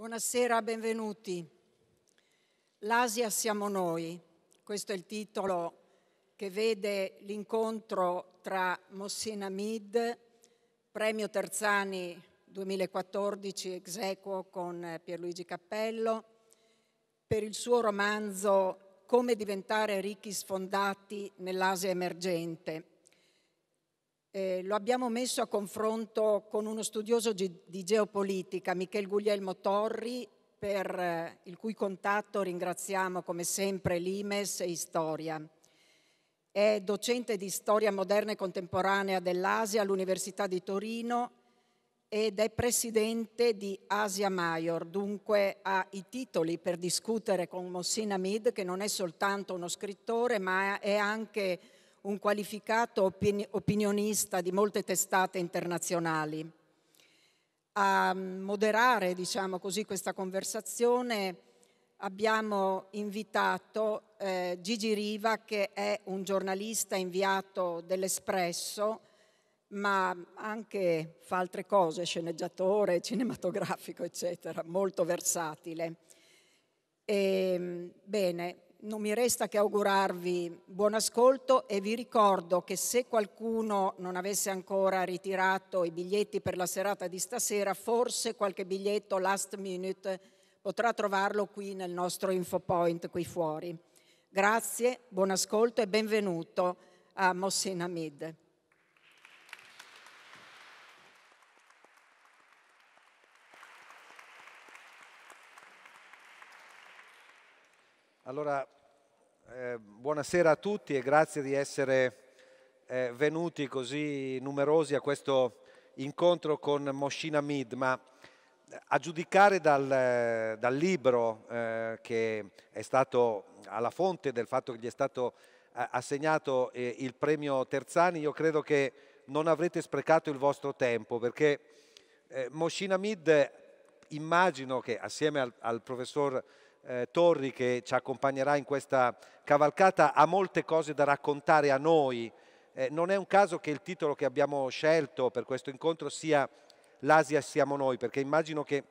Buonasera, benvenuti. L'Asia siamo noi, questo è il titolo che vede l'incontro tra Mossin Hamid, premio Terzani 2014 ex equo con eh, Pierluigi Cappello, per il suo romanzo Come diventare ricchi sfondati nell'Asia emergente, eh, lo abbiamo messo a confronto con uno studioso di geopolitica, Michele Guglielmo Torri, per eh, il cui contatto ringraziamo come sempre l'IMES e Istoria. È docente di storia moderna e contemporanea dell'Asia all'Università di Torino ed è presidente di Asia Maior, dunque ha i titoli per discutere con Mohsin Hamid, che non è soltanto uno scrittore, ma è anche un qualificato opinionista di molte testate internazionali. A moderare, diciamo così, questa conversazione abbiamo invitato eh, Gigi Riva, che è un giornalista inviato dell'Espresso, ma anche fa altre cose, sceneggiatore, cinematografico, eccetera, molto versatile. E, ehm, bene, non mi resta che augurarvi buon ascolto e vi ricordo che se qualcuno non avesse ancora ritirato i biglietti per la serata di stasera, forse qualche biglietto last minute potrà trovarlo qui nel nostro infopoint qui fuori. Grazie, buon ascolto e benvenuto a Mossin Hamid. Allora, eh, buonasera a tutti e grazie di essere eh, venuti così numerosi a questo incontro con Moshin Mid. ma eh, a giudicare dal, eh, dal libro eh, che è stato alla fonte del fatto che gli è stato eh, assegnato il premio Terzani, io credo che non avrete sprecato il vostro tempo perché Moshin Mid immagino che assieme al, al professor eh, Torri che ci accompagnerà in questa cavalcata ha molte cose da raccontare a noi. Eh, non è un caso che il titolo che abbiamo scelto per questo incontro sia L'Asia siamo noi, perché immagino che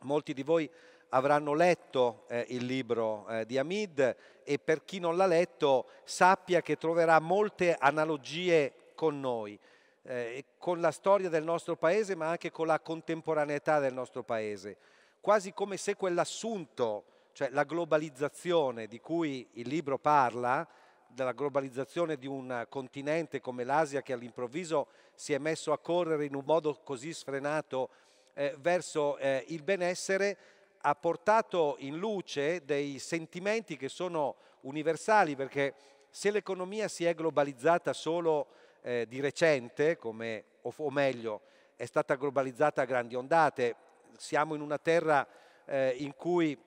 molti di voi avranno letto eh, il libro eh, di Hamid e per chi non l'ha letto sappia che troverà molte analogie con noi, eh, con la storia del nostro paese ma anche con la contemporaneità del nostro paese, quasi come se quell'assunto cioè la globalizzazione di cui il libro parla, della globalizzazione di un continente come l'Asia che all'improvviso si è messo a correre in un modo così sfrenato eh, verso eh, il benessere, ha portato in luce dei sentimenti che sono universali, perché se l'economia si è globalizzata solo eh, di recente, come, o, o, meglio, è stata globalizzata a grandi ondate, siamo in una terra eh, in cui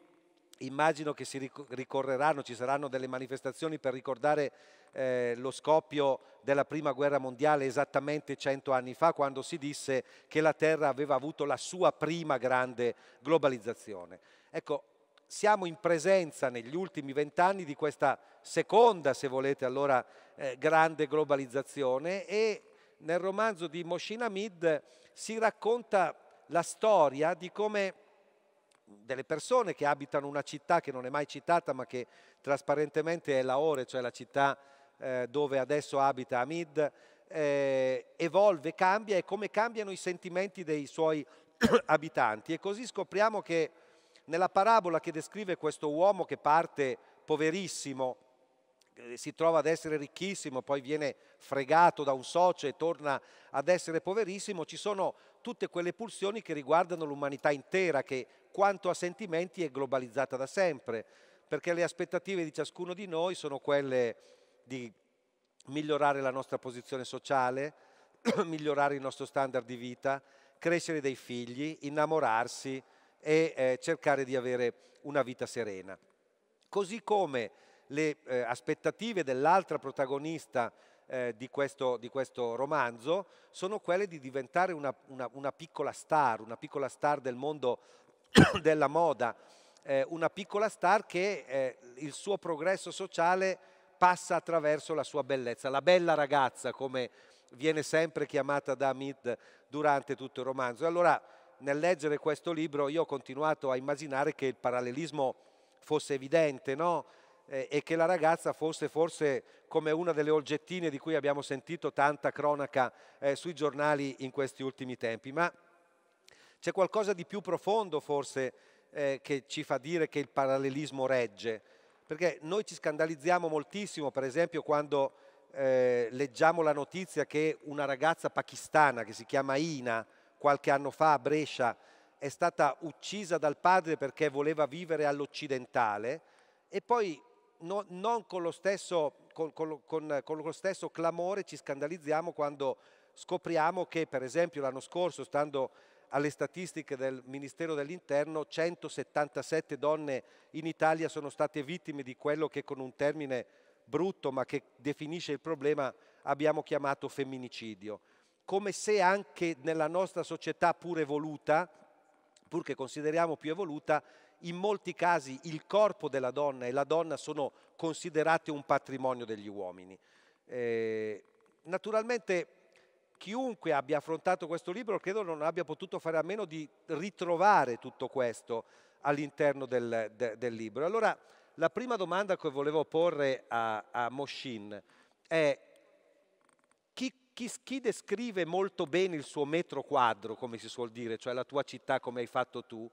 immagino che si ricorreranno, ci saranno delle manifestazioni per ricordare eh, lo scoppio della prima guerra mondiale esattamente 100 anni fa, quando si disse che la Terra aveva avuto la sua prima grande globalizzazione. Ecco, siamo in presenza negli ultimi vent'anni di questa seconda, se volete allora, eh, grande globalizzazione e nel romanzo di Moshin Hamid si racconta la storia di come delle persone che abitano una città che non è mai citata ma che trasparentemente è Lahore, cioè la città eh, dove adesso abita Hamid, eh, evolve, cambia e come cambiano i sentimenti dei suoi abitanti. E così scopriamo che nella parabola che descrive questo uomo che parte poverissimo, eh, si trova ad essere ricchissimo, poi viene fregato da un socio e torna ad essere poverissimo, ci sono tutte quelle pulsioni che riguardano l'umanità intera, che quanto a sentimenti è globalizzata da sempre, perché le aspettative di ciascuno di noi sono quelle di migliorare la nostra posizione sociale, migliorare il nostro standard di vita, crescere dei figli, innamorarsi e eh, cercare di avere una vita serena. Così come le eh, aspettative dell'altra protagonista eh, di, questo, di, questo, romanzo sono quelle di diventare una, una, una, piccola star, una piccola star del mondo della moda, eh, una piccola star che eh, il suo progresso sociale passa attraverso la sua bellezza, la bella ragazza come viene sempre chiamata da Amit durante tutto il romanzo. allora nel leggere questo libro io ho continuato a immaginare che il parallelismo fosse evidente, no? eh, e che la ragazza fosse forse come una delle oggettine di cui abbiamo sentito tanta cronaca eh, sui giornali in questi ultimi tempi. Ma c'è qualcosa di più profondo forse eh, che ci fa dire che il parallelismo regge, perché noi ci scandalizziamo moltissimo, per esempio, quando eh, leggiamo la notizia che una ragazza pakistana che si chiama Ina, qualche anno fa a Brescia, è stata uccisa dal padre perché voleva vivere all'occidentale e poi no, non con lo, stesso, con, con, con lo stesso clamore ci scandalizziamo quando scopriamo che per esempio l'anno scorso, stando alle statistiche del Ministero dell'Interno, 177 donne in Italia sono state vittime di quello che con un termine brutto ma che definisce il problema abbiamo chiamato femminicidio. Come se anche nella nostra società pur evoluta, pur che consideriamo più evoluta, in molti casi il corpo della donna e la donna sono considerate un patrimonio degli uomini. Eh, naturalmente chiunque abbia affrontato questo libro credo non abbia potuto fare a meno di ritrovare tutto questo all'interno del, de, del libro. Allora la prima domanda che volevo porre a, a Moshin è chi, chi, chi descrive molto bene il suo metro quadro, come si suol dire, cioè la tua città come hai fatto tu,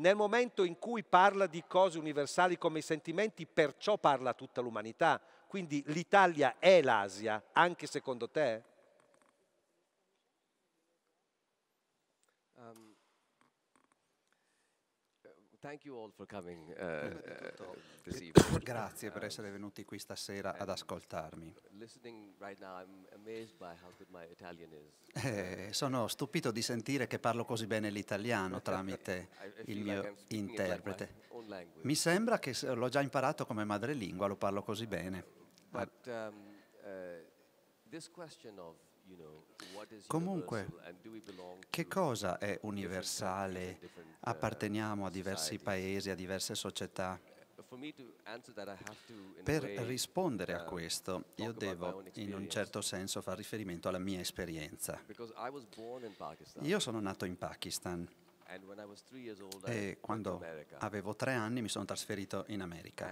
nel momento in cui parla di cose universali come i sentimenti, perciò parla tutta l'umanità. Quindi l'Italia è l'Asia, anche secondo te? Thank you all for coming uh, uh, Grazie per essere venuti qui stasera ad ascoltarmi. Right now, eh, sono stupito di sentire che parlo così bene l'italiano tramite il mio like interprete. Like Mi sembra che l'ho già imparato come madrelingua, lo parlo così bene. But, um, uh, Comunque, che cosa è universale? Apparteniamo a diversi paesi, a diverse società. Uh, per rispondere a uh, questo, io devo in un certo senso far riferimento alla mia esperienza. Io sono nato in Pakistan. E quando avevo tre anni mi sono trasferito in America.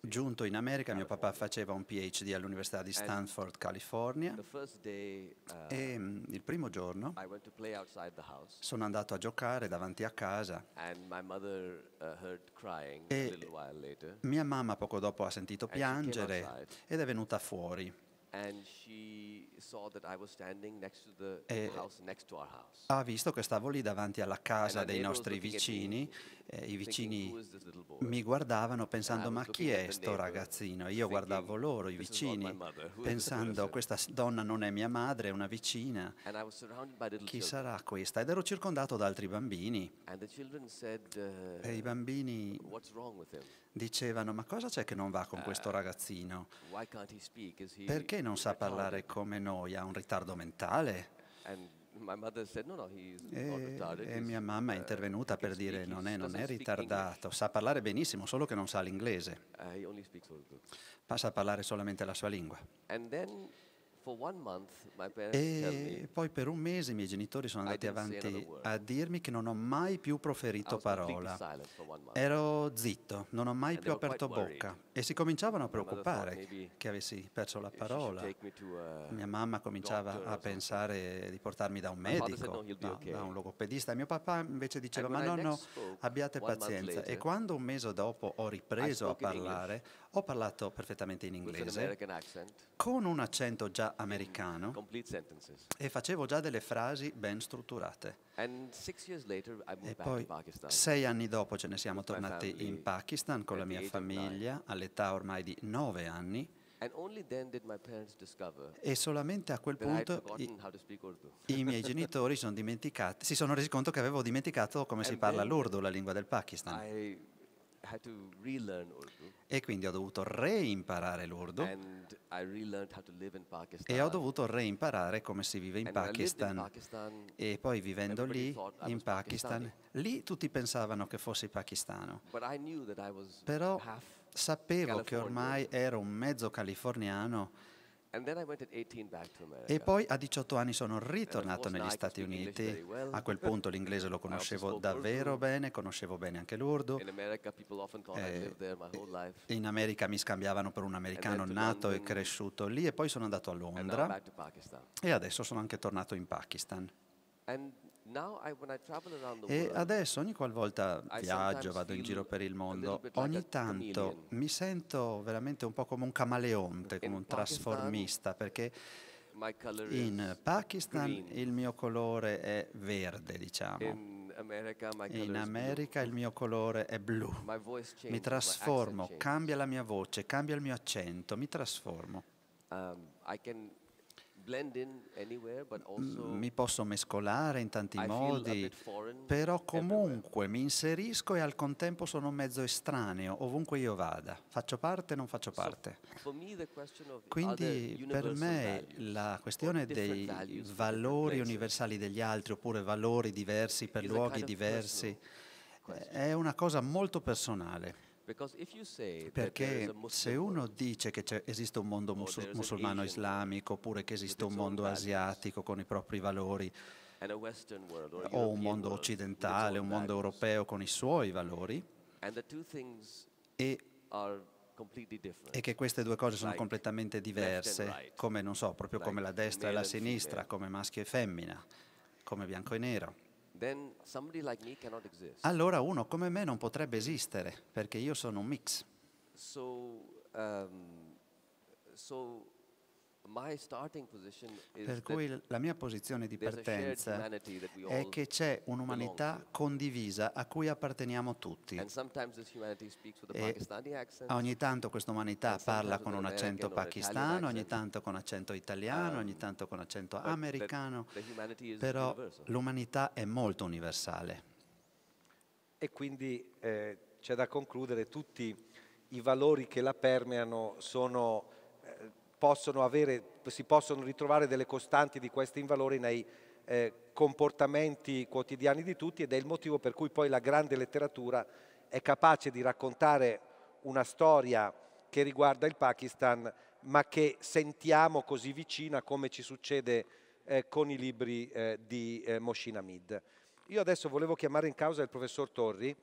Giunto in America mio papà faceva un PhD all'Università di Stanford, California. Uh, e mm, il primo giorno sono andato a giocare davanti a casa. Uh, e mia mamma poco dopo ha sentito piangere ed è venuta fuori e eh, ha visto che stavo lì davanti alla casa dei nostri vicini, eh, i vicini mi guardavano pensando ma chi è sto ragazzino? Io guardavo loro, i vicini, pensando questa donna non è mia madre, è una vicina, chi sarà questa? Ed ero circondato da altri bambini uh, e i bambini dicevano ma cosa c'è che non va con questo uh, ragazzino? Perché non sa parlare come noi? Ha un ritardo mentale? E, e eh, eh, mia mamma è uh, intervenuta per dire non è, non è ritardato, sa parlare benissimo, solo che non sa l'inglese. Uh, Passa a parlare solamente la sua lingua. E poi per un mese i miei genitori sono andati avanti a dirmi che non ho mai più proferito parola. Ero zitto, non ho mai più aperto bocca. E si cominciavano a preoccupare che avessi perso la parola. Uh, Mia mamma cominciava a pensare di portarmi da un medico, no, da un logopedista. mio papà invece diceva, ma no, no, abbiate pazienza. E quando un mese dopo ho ripreso a parlare, ho parlato perfettamente in inglese, con un accento già americano, e facevo già delle frasi ben strutturate. E poi sei anni dopo ce ne siamo tornati in Pakistan con la mia famiglia all'età ormai di nove anni. E solamente a quel punto i, i miei genitori sono si sono resi conto che avevo dimenticato come si parla l'urdu, la lingua del Pakistan. E quindi ho dovuto reimparare l'urdu e ho dovuto reimparare come si vive in Pakistan. Pakistan. E poi vivendo lì, in Pakistan, lì tutti pensavano che fossi pakistano. Però sapevo che ormai ero un mezzo californiano e poi a 18 anni sono ritornato negli Stati Uniti. A quel punto l'inglese lo conoscevo davvero bene, conoscevo bene anche l'urdu. in America eh, mi scambiavano per un americano nato e cresciuto lì e poi sono andato a Londra e adesso sono anche tornato in Pakistan. E adesso ogni qualvolta viaggio, vado in giro per il mondo, ogni tanto mi sento veramente un po' come un camaleonte, come un trasformista, perché in Pakistan il mio colore è verde, diciamo. In America il mio colore è blu. Mi trasformo, cambia la mia voce, cambia il mio accento, mi trasformo. Um, mi posso mescolare in tanti modi, però comunque mi inserisco e al contempo sono mezzo estraneo, ovunque io vada, faccio parte o non faccio parte. Quindi per me la questione dei valori universali degli altri oppure valori diversi per luoghi diversi eh, è una cosa molto personale. Perché se uno dice che esiste un mondo musul- musulmano islamico oppure che esiste un mondo asiatico con i propri valori, o un mondo occidentale, un mondo europeo con i suoi valori, e, e che queste due cose sono completamente diverse, come, so, proprio come la destra e la sinistra, come maschio e femmina, come bianco e nero. Like allora uno come me non potrebbe esistere perché io sono un mix. So, um, so per cui la mia posizione di partenza è che c'è un'umanità condivisa a cui apparteniamo tutti. E ogni tanto questa umanità parla con un accento pakistano, ogni tanto con accento italiano, ogni um, tanto con accento americano, però l'umanità è molto universale. E quindi eh, c'è da concludere, tutti i valori che la permeano sono possono avere, si possono ritrovare delle costanti di questi invalori nei eh, comportamenti quotidiani di tutti ed è il motivo per cui poi la grande letteratura è capace di raccontare una storia che riguarda il Pakistan ma che sentiamo così vicina come ci succede eh, con i libri eh, di eh, Moshin Hamid. Io adesso volevo chiamare in causa il professor Torri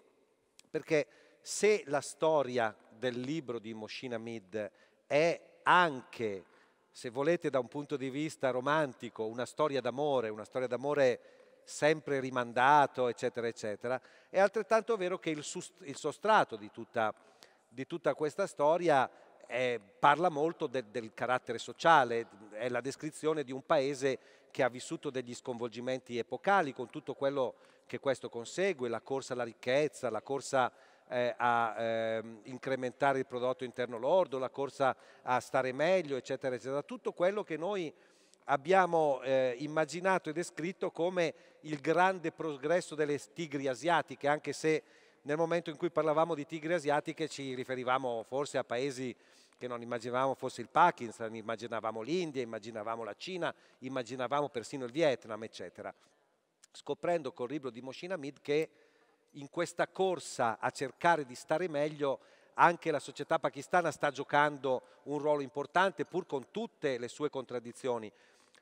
perché se la storia del libro di Moshin Hamid è anche, se volete, da un punto di vista romantico, una storia d'amore, una storia d'amore sempre rimandato, eccetera, eccetera, è altrettanto vero che il, il sostrato di tutta, di tutta, questa storia è, eh, parla molto de, del carattere sociale, è la descrizione di un paese che ha vissuto degli sconvolgimenti epocali con tutto quello che questo consegue, la corsa alla ricchezza, la corsa eh, a ehm, incrementare il prodotto interno lordo, la corsa a stare meglio, eccetera, eccetera. Tutto quello che noi abbiamo eh, immaginato e descritto come il grande progresso delle tigri asiatiche, anche se nel momento in cui parlavamo di tigri asiatiche ci riferivamo forse a paesi che non immaginavamo fosse il Pakistan, immaginavamo l'India, immaginavamo la Cina, immaginavamo persino il Vietnam, eccetera. Scoprendo col libro di Moshin Hamid che in questa corsa a cercare di stare meglio anche la società pakistana sta giocando un ruolo importante pur con tutte le sue contraddizioni.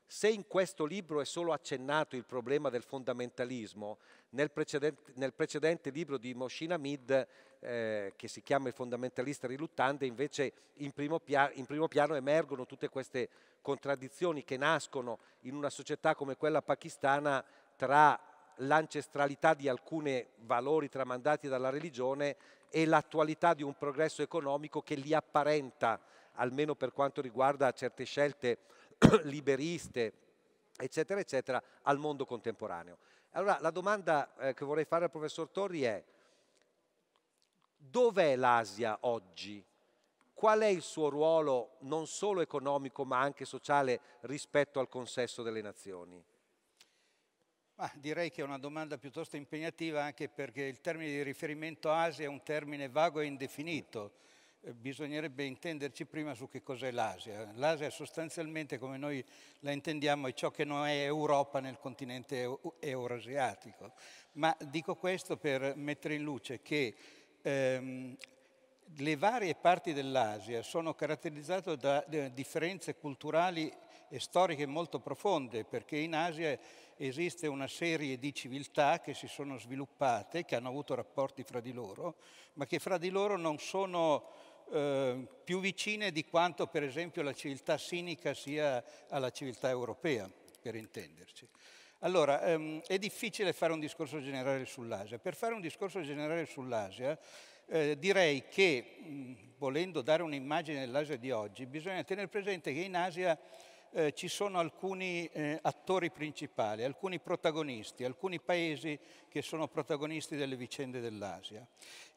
Se in questo libro è solo accennato il problema del fondamentalismo, nel precedente, nel precedente libro di Moshin Hamid, eh, che si chiama Il fondamentalista riluttante, invece in primo, pia- in primo piano emergono tutte queste contraddizioni che nascono in una società come quella pakistana tra l'ancestralità di alcuni valori tramandati dalla religione e l'attualità di un progresso economico che li apparenta, almeno per quanto riguarda certe scelte liberiste, eccetera, eccetera, al mondo contemporaneo. Allora la domanda eh, che vorrei fare al professor Torri è dov'è l'Asia oggi? Qual è il suo ruolo non solo economico ma anche sociale rispetto al consesso delle nazioni? Ma direi che è una domanda piuttosto impegnativa anche perché il termine di riferimento Asia è un termine vago e indefinito. Eh, bisognerebbe intenderci prima su che cos'è l'Asia. L'Asia sostanzialmente, come noi la intendiamo, è ciò che non è Europa nel continente eurasiatico. Ma dico questo per mettere in luce che ehm, le varie parti dell'Asia sono caratterizzate da eh, differenze culturali e storiche molto profonde, perché in Asia esiste una serie di civiltà che si sono sviluppate, che hanno avuto rapporti fra di loro, ma che fra di loro non sono eh, più vicine di quanto per esempio la civiltà sinica sia alla civiltà europea, per intenderci. Allora, ehm, è difficile fare un discorso generale sull'Asia. Per fare un discorso generale sull'Asia eh, direi che, mh, volendo dare un'immagine dell'Asia di oggi, bisogna tenere presente che in Asia eh, ci sono alcuni eh, attori principali, alcuni protagonisti, alcuni paesi che sono protagonisti delle vicende dell'Asia.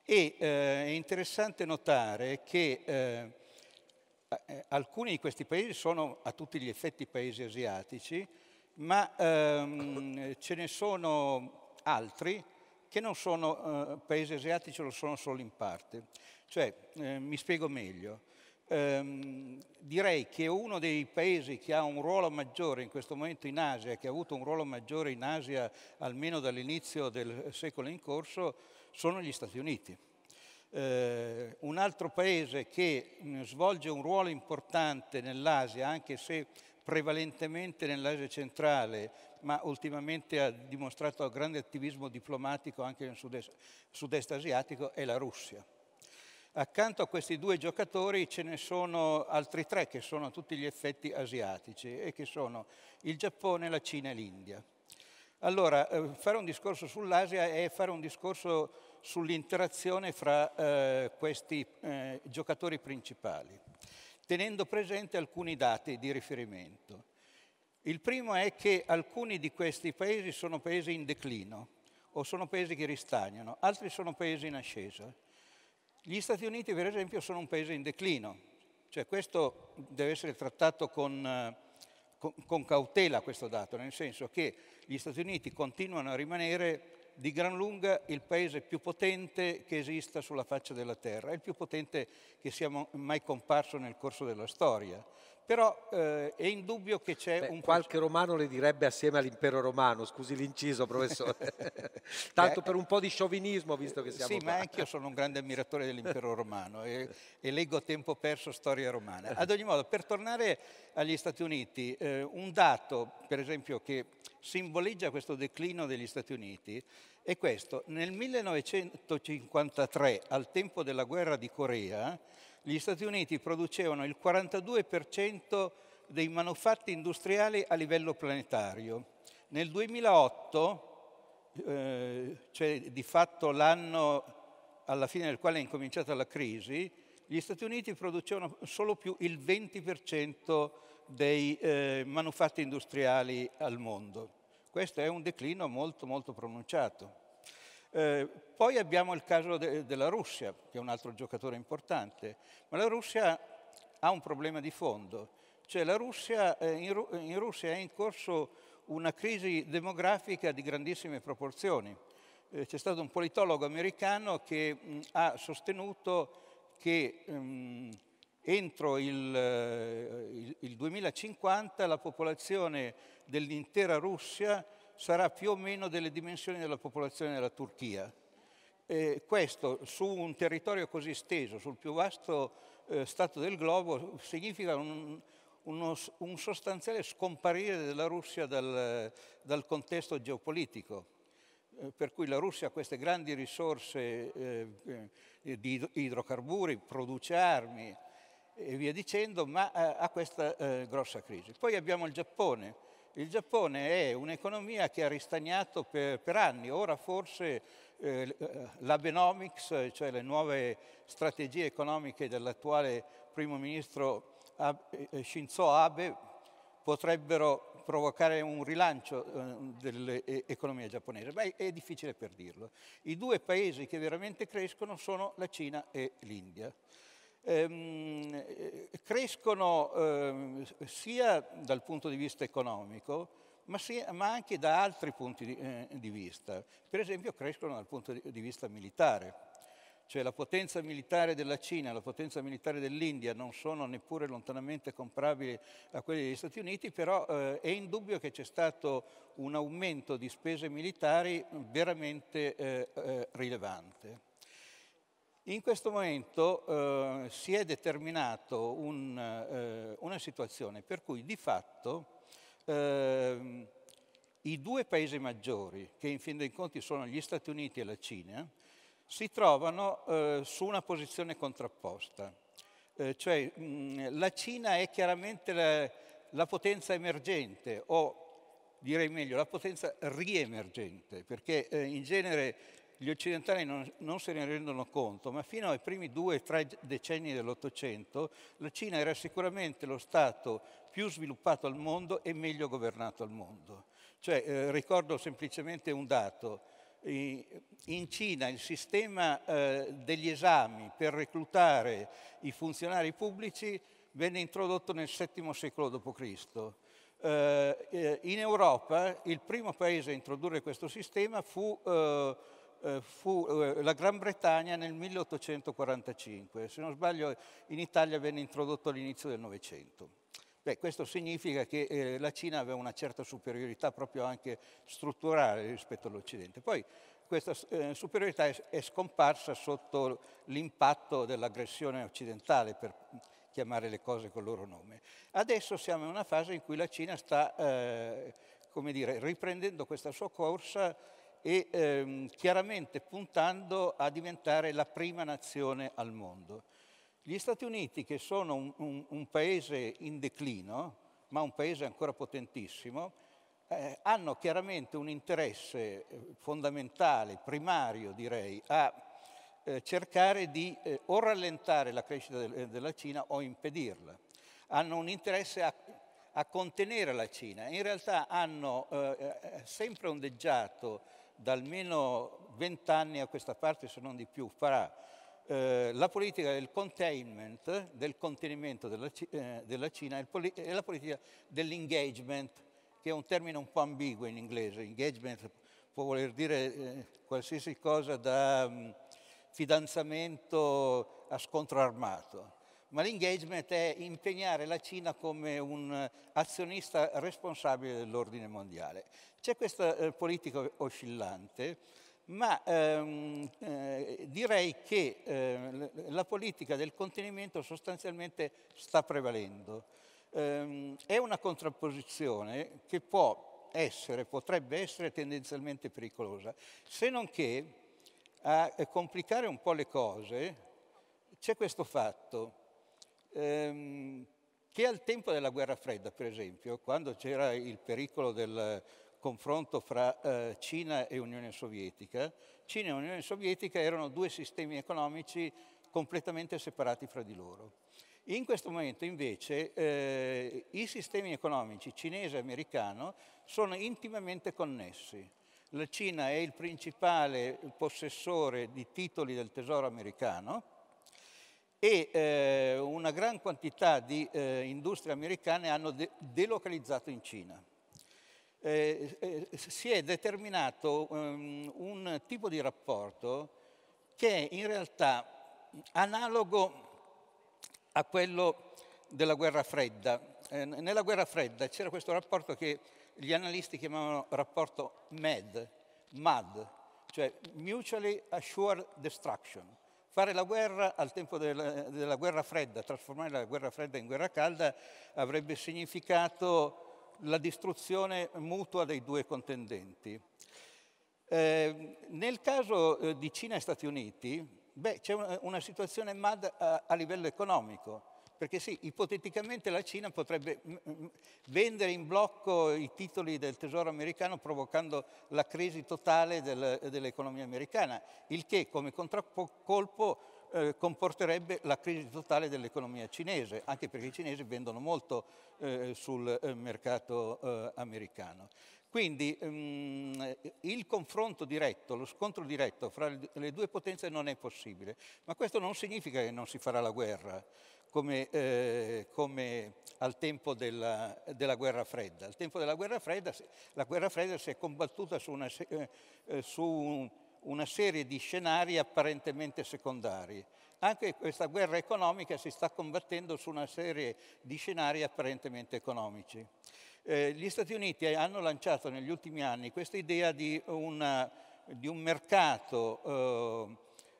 E eh, è interessante notare che eh, eh, alcuni di questi paesi sono a tutti gli effetti paesi asiatici, ma ehm, ce ne sono altri che non sono eh, paesi asiatici, lo sono solo in parte. Cioè, mi spiego meglio ehm, direi che uno dei paesi che ha un ruolo maggiore in questo momento in Asia, che ha avuto un ruolo maggiore in Asia almeno dall'inizio del secolo in corso, sono gli Stati Uniti. Eh, un altro paese che mh, mm, svolge un ruolo importante nell'Asia, anche se prevalentemente nell'Asia centrale, ma ultimamente ha dimostrato grande attivismo diplomatico anche nel sud-est, sud-est asiatico, è la Russia. Accanto a questi due giocatori ce ne sono altri tre che sono tutti gli effetti asiatici e che sono il Giappone, la Cina e l'India. Allora, eh, fare un discorso sull'Asia è fare un discorso sull'interazione fra eh, questi eh, giocatori principali, tenendo presente alcuni dati di riferimento. Il primo è che alcuni di questi paesi sono paesi in declino o sono paesi che ristagnano, altri sono paesi in ascesa. Gli Stati Uniti, per esempio, sono un paese in declino, cioè questo deve essere trattato con, eh, con, con cautela questo dato, nel senso che gli Stati Uniti continuano a rimanere di gran lunga il paese più potente che esista sulla faccia della Terra, il più potente che sia mai comparso nel corso della storia, però eh, è indubbio che c'è Beh, un... Qualche romano le direbbe assieme all'impero romano, scusi l'inciso professore, tanto eh, per un po' di sciovinismo visto che eh, siamo Sì, qua. ma anche io sono un grande ammiratore dell'impero romano e, e, leggo tempo perso storia romana. Ad ogni modo, per tornare agli Stati Uniti, eh, un dato per esempio che simboleggia questo declino degli Stati Uniti è questo, nel 1953, al tempo della guerra di Corea, gli Stati Uniti producevano il 42% dei manufatti industriali a livello planetario. Nel 2008, eh, cioè di fatto l'anno alla fine del quale è incominciata la crisi, gli Stati Uniti producevano solo più il 20% dei eh, manufatti industriali al mondo. Questo è un declino molto molto pronunciato. Eh, poi abbiamo il caso de della Russia, che è un altro giocatore importante, ma la Russia ha un problema di fondo, cioè Russia, eh, in, Ru in Russia è in corso una crisi demografica di grandissime proporzioni. Eh, c'è stato un politologo americano che mh, ha sostenuto che mh, entro il, eh, il, il 2050 la popolazione dell'intera Russia sarà più o meno delle dimensioni della popolazione della Turchia. Eh, questo su un territorio così esteso, sul più vasto eh, stato del globo, significa un, uno, un sostanziale scomparire della Russia dal, dal contesto geopolitico. Eh, per cui la Russia ha queste grandi risorse eh, eh, di idrocarburi, produce armi e via dicendo, ma ha, ha questa grossa crisi. Poi abbiamo il Giappone, il Giappone è un'economia che ha ristagnato per, per anni, ora forse eh, eh la Benomics, cioè le nuove strategie economiche dell'attuale primo ministro eh, Shinzo Abe, potrebbero provocare un rilancio eh, dell'economia giapponese? Beh, è difficile per dirlo. I due paesi che veramente crescono sono la Cina e l'India ehm, eh, crescono ehm, sia dal punto di vista economico, ma, sia, ma anche da altri punti di, eh, di, vista. Per esempio crescono dal punto di, vista militare cioè la potenza militare della Cina e la potenza militare dell'India non sono neppure lontanamente comparabili a quelle degli Stati Uniti, però eh, è indubbio che c'è stato un aumento di spese militari veramente eh, eh, rilevante. In questo momento eh, si è determinata un, eh, una situazione per cui di fatto eh, i due paesi maggiori, che in fin dei conti sono gli Stati Uniti e la Cina, si trovano eh, su una posizione contrapposta. Eh, cioè mh, la Cina è chiaramente la, la potenza emergente o direi meglio la potenza riemergente, perché eh, in genere gli occidentali non, non, se ne rendono conto, ma fino ai primi due o tre decenni dell'Ottocento la Cina era sicuramente lo Stato più sviluppato al mondo e meglio governato al mondo. Cioè, eh, ricordo semplicemente un dato. In Cina il sistema eh, degli esami per reclutare i funzionari pubblici venne introdotto nel VII secolo d.C. Eh, eh, in Europa il primo paese a introdurre questo sistema fu eh, fu eh, la Gran Bretagna nel 1845, se non sbaglio in Italia venne introdotto all'inizio del Novecento. Beh, questo significa che eh, la Cina aveva una certa superiorità proprio anche strutturale rispetto all'Occidente. Poi questa eh, superiorità è, è, scomparsa sotto l'impatto dell'aggressione occidentale, per chiamare le cose col loro nome. Adesso siamo in una fase in cui la Cina sta, eh, come dire, riprendendo questa sua corsa e ehm, chiaramente puntando a diventare la prima nazione al mondo. Gli Stati Uniti, che sono un, un, un paese in declino, ma un paese ancora potentissimo, eh, hanno chiaramente un interesse eh, fondamentale, primario direi, a eh, cercare di eh, o rallentare la crescita del, eh, della Cina o impedirla. Hanno un interesse a, a contenere la Cina. In realtà hanno eh, sempre ondeggiato da almeno vent'anni a questa parte, se non di più, farà eh, la politica del containment, del contenimento della, eh, della Cina e la politica dell'engagement, che è un termine un po' ambiguo in inglese. Engagement può voler dire eh, qualsiasi cosa da um, fidanzamento a scontro armato ma l'engagement è impegnare la Cina come un eh, azionista responsabile dell'ordine mondiale. C'è questa eh, politica oscillante, ma ehm, eh, direi che eh, la politica del contenimento sostanzialmente sta prevalendo. Ehm, è una contrapposizione che può essere, potrebbe essere tendenzialmente pericolosa, se non che a eh, complicare un po' le cose c'è questo fatto ehm, che al tempo della guerra fredda, per esempio, quando c'era il pericolo del confronto fra eh, Cina e Unione Sovietica, Cina e Unione Sovietica erano due sistemi economici completamente separati fra di loro. In questo momento invece eh, i sistemi economici cinese e americano sono intimamente connessi. La Cina è il principale possessore di titoli del tesoro americano, e eh, una gran quantità di eh, industrie americane hanno de delocalizzato in Cina. Eh, eh si è determinato um, un tipo di rapporto che è in realtà analogo a quello della guerra fredda. Eh, nella guerra fredda c'era questo rapporto che gli analisti chiamavano rapporto MED, MAD, cioè Mutually Assured Destruction Fare la guerra al tempo della, della guerra fredda, trasformare la guerra fredda in guerra calda, avrebbe significato la distruzione mutua dei due contendenti. Eh, nel caso eh, di Cina e Stati Uniti, c'è una, una situazione MAD a, a livello economico perché sì, ipoteticamente la Cina potrebbe vendere in blocco i titoli del Tesoro americano provocando la crisi totale del, dell'economia americana, il che come contraccolpo eh, comporterebbe la crisi totale dell'economia cinese, anche perché i cinesi vendono molto eh, sul eh, mercato eh, americano. Quindi um, il confronto diretto, lo scontro diretto fra le due potenze non è possibile, ma questo non significa che non si farà la guerra. Come, eh, come, al tempo della, della, guerra fredda. Al tempo della guerra fredda, la guerra fredda si è combattuta su una, eh, eh, su una serie di scenari apparentemente secondari. Anche questa guerra economica si sta combattendo su una serie di scenari apparentemente economici. Eh, gli Stati Uniti hanno lanciato negli ultimi anni questa idea di, una, di un, mercato,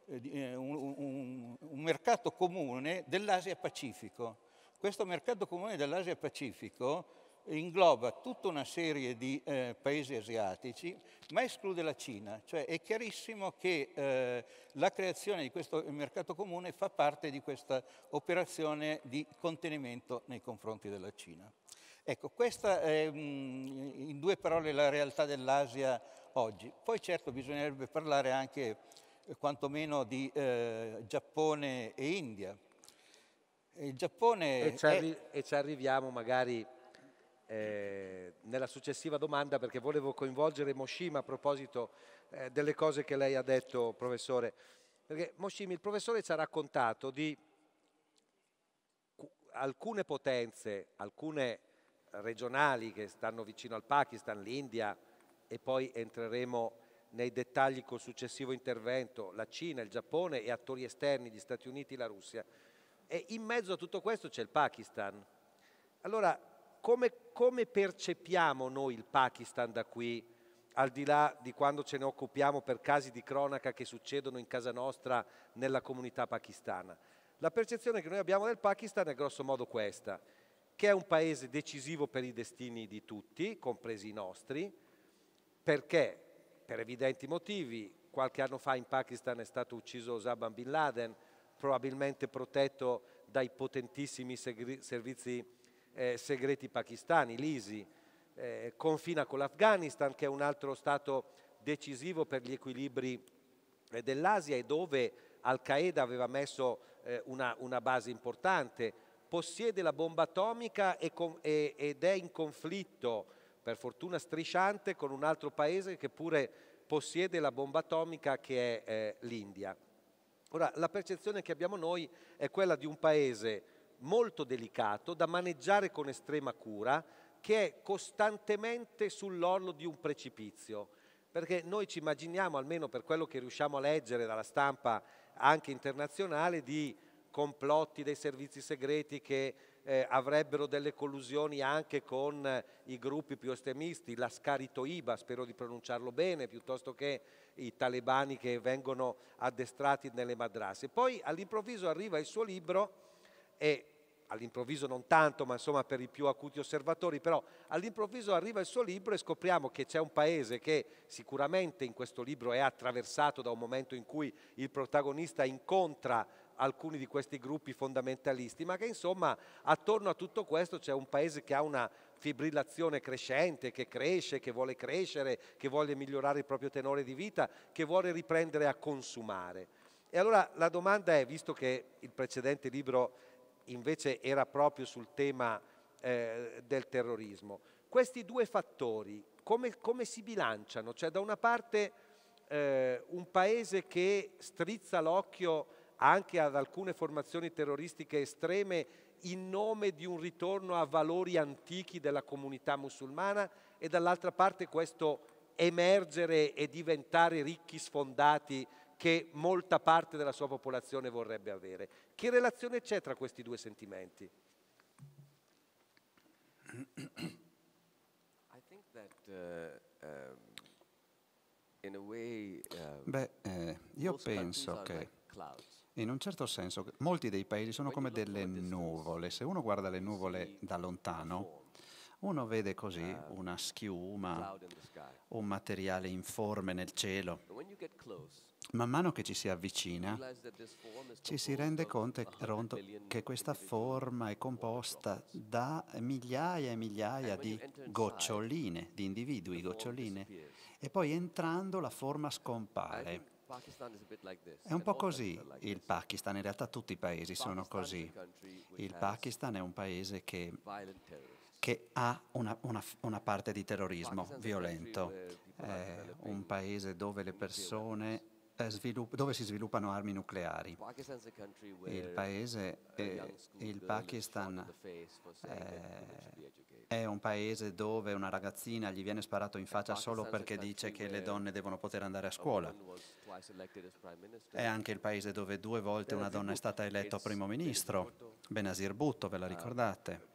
eh, eh un, un, un mercato comune dell'Asia-Pacifico. Questo mercato comune dell'Asia-Pacifico ingloba tutta una serie di eh, paesi asiatici, ma esclude la Cina. Cioè è chiarissimo che eh, la creazione di questo mercato comune fa parte di questa operazione di contenimento nei confronti della Cina. Ecco, questa è mm, in due parole la realtà dell'Asia oggi. Poi certo bisognerebbe parlare anche eh, quantomeno di eh, Giappone e India. Il Giappone... E ci, arri- è... e ci arriviamo magari eh, nella successiva domanda perché volevo coinvolgere Moshima a proposito eh, delle cose che lei ha detto, professore. Perché Moshimi, il professore ci ha raccontato di alcune potenze, alcune regionali che stanno vicino al Pakistan, l'India e poi entreremo nei dettagli col successivo intervento, la Cina, il Giappone e attori esterni, gli Stati Uniti, e la Russia. E in mezzo a tutto questo c'è il Pakistan. Allora, come, come percepiamo noi il Pakistan da qui, al di là di quando ce ne occupiamo per casi di cronaca che succedono in casa nostra nella comunità pakistana? La percezione che noi abbiamo del Pakistan è grosso modo questa che è un paese decisivo per i destini di tutti, compresi i nostri, perché per evidenti motivi qualche anno fa in Pakistan è stato ucciso Osama Bin Laden, probabilmente protetto dai potentissimi servizi eh, segreti pakistani, l'ISI, eh, confina con l'Afghanistan che è un altro stato decisivo per gli equilibri eh, dell'Asia e dove Al-Qaeda aveva messo eh, una, una base importante possiede la bomba atomica ed è in conflitto, per fortuna strisciante, con un altro paese che pure possiede la bomba atomica che è eh, l'India. Ora, la percezione che abbiamo noi è quella di un paese molto delicato, da maneggiare con estrema cura, che è costantemente sull'orlo di un precipizio. Perché noi ci immaginiamo, almeno per quello che riusciamo a leggere dalla stampa anche internazionale, di complotti dei servizi segreti che eh, avrebbero delle collusioni anche con eh, i gruppi più estremisti, la Scarito Iba, spero di pronunciarlo bene, piuttosto che i talebani che vengono addestrati nelle madrasse. Poi all'improvviso arriva il suo libro e all'improvviso non tanto, ma insomma per i più acuti osservatori, però all'improvviso arriva il suo libro e scopriamo che c'è un paese che sicuramente in questo libro è attraversato da un momento in cui il protagonista incontra alcuni di questi gruppi fondamentalisti, ma che insomma attorno a tutto questo c'è un paese che ha una fibrillazione crescente, che cresce, che vuole crescere, che vuole migliorare il proprio tenore di vita, che vuole riprendere a consumare. E allora la domanda è, visto che il precedente libro invece era proprio sul tema eh, del terrorismo, questi due fattori come, come, si bilanciano? Cioè da una parte eh, un paese che strizza l'occhio anche ad alcune formazioni terroristiche estreme in nome di un ritorno a valori antichi della comunità musulmana e dall'altra parte questo emergere e diventare ricchi sfondati che molta parte della sua popolazione vorrebbe avere. Che relazione c'è tra questi due sentimenti? Uh, um, uh, Beh, eh, io penso che in un certo senso, molti dei paesi sono come delle nuvole. Se uno guarda le nuvole da lontano, uno vede così eh, una schiuma, un materiale informe nel cielo. Man mano che ci si avvicina, ci si rende conto che questa forma è composta da migliaia e migliaia di goccioline, di individui, goccioline, e poi entrando la forma scompare. È un po' così il Pakistan, in realtà tutti i paesi sono così. Il Pakistan è un paese che, che ha una, una, una, parte di terrorismo violento, è un paese dove le persone eh, dove si sviluppano armi nucleari. Il, paese, eh, il Pakistan eh, è un paese dove una ragazzina gli viene sparato in faccia solo perché dice che le donne devono poter andare a scuola. È anche il paese dove due volte una donna è stata eletta primo ministro, Benazir Bhutto, ve la um, ricordate.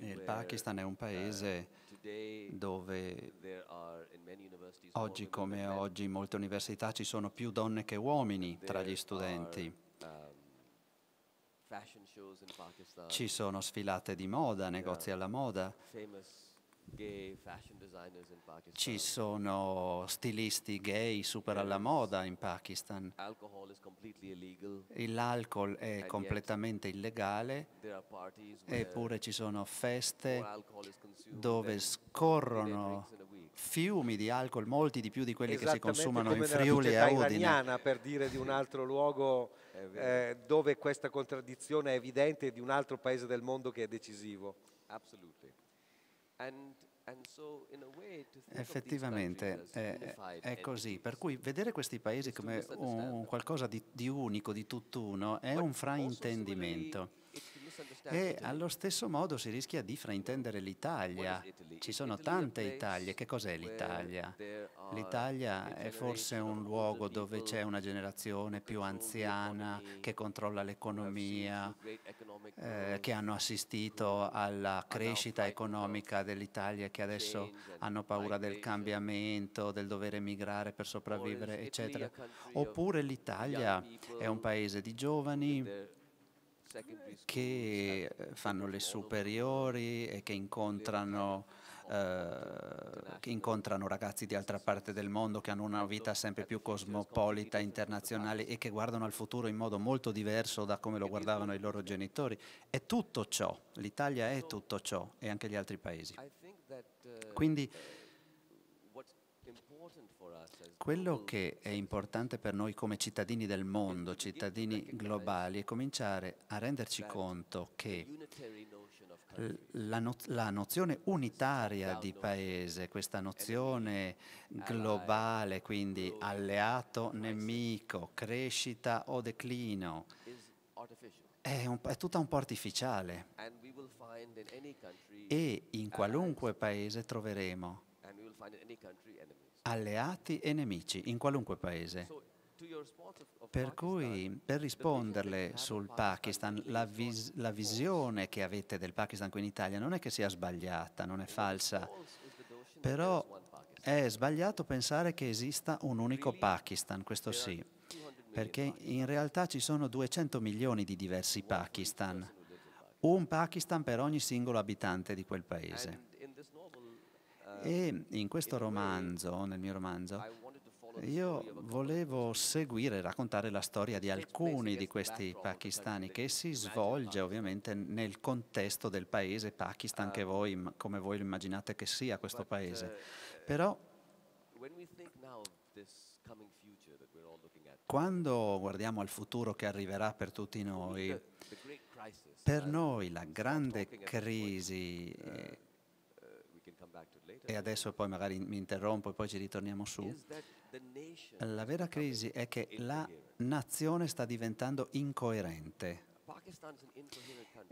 Il Pakistan è un uh, paese dove oggi come oggi in molte università ci sono più donne che uomini tra gli studenti. Ci sono sfilate di moda, negozi alla moda. Ci sono stilisti gay super alla moda in Pakistan. L'alcol è completamente illegale, eppure ci sono feste dove scorrono fiumi di alcol, molti di più di quelli che si consumano in Friuli e a Udine. per dire di un altro luogo eh, dove questa contraddizione è evidente di un altro paese del mondo che è decisivo. Effettivamente eh, è, così, per cui vedere questi paesi come un, qualcosa di, di unico, di tutt'uno, è un fraintendimento. E allo stesso modo si rischia di fraintendere l'Italia. Ci sono tante Italie. Che cos'è l'Italia? L'Italia è forse un luogo dove c'è una generazione più anziana che controlla l'economia, eh, che hanno assistito alla crescita economica dell'Italia e che adesso hanno paura del cambiamento, del dover emigrare per sopravvivere, eccetera. Oppure l'Italia è un paese di giovani che eh, fanno le superiori e che incontrano, eh, che incontrano, ragazzi di altra parte del mondo che hanno una vita sempre più cosmopolita, internazionale e che guardano al futuro in modo molto diverso da come lo guardavano i loro genitori. È tutto ciò, l'Italia è tutto ciò e anche gli altri paesi. Quindi quello che è importante per noi come cittadini del mondo, cittadini globali, è cominciare a renderci conto che la, no- la nozione unitaria di paese, questa nozione globale, quindi alleato, nemico, crescita o declino, è, un, è, tutta un po' artificiale. E in qualunque paese troveremo alleati e nemici in qualunque paese. Per cui, per risponderle sul Pakistan, la, vis la visione che avete del Pakistan qui in Italia non è che sia sbagliata, non è falsa, però è sbagliato pensare che esista un unico Pakistan, questo sì, perché in realtà ci sono 200 milioni di diversi Pakistan, un Pakistan per ogni singolo abitante di quel paese. E in questo romanzo, nel mio romanzo, io volevo seguire e raccontare la storia di alcuni di questi pakistani che si svolge ovviamente nel contesto del paese Pakistan che voi, come voi lo immaginate che sia questo paese. Però quando guardiamo al futuro che arriverà per tutti noi, per noi la grande crisi eh, e adesso poi magari mi interrompo e poi ci ritorniamo su, la vera crisi è che la nazione sta diventando incoerente.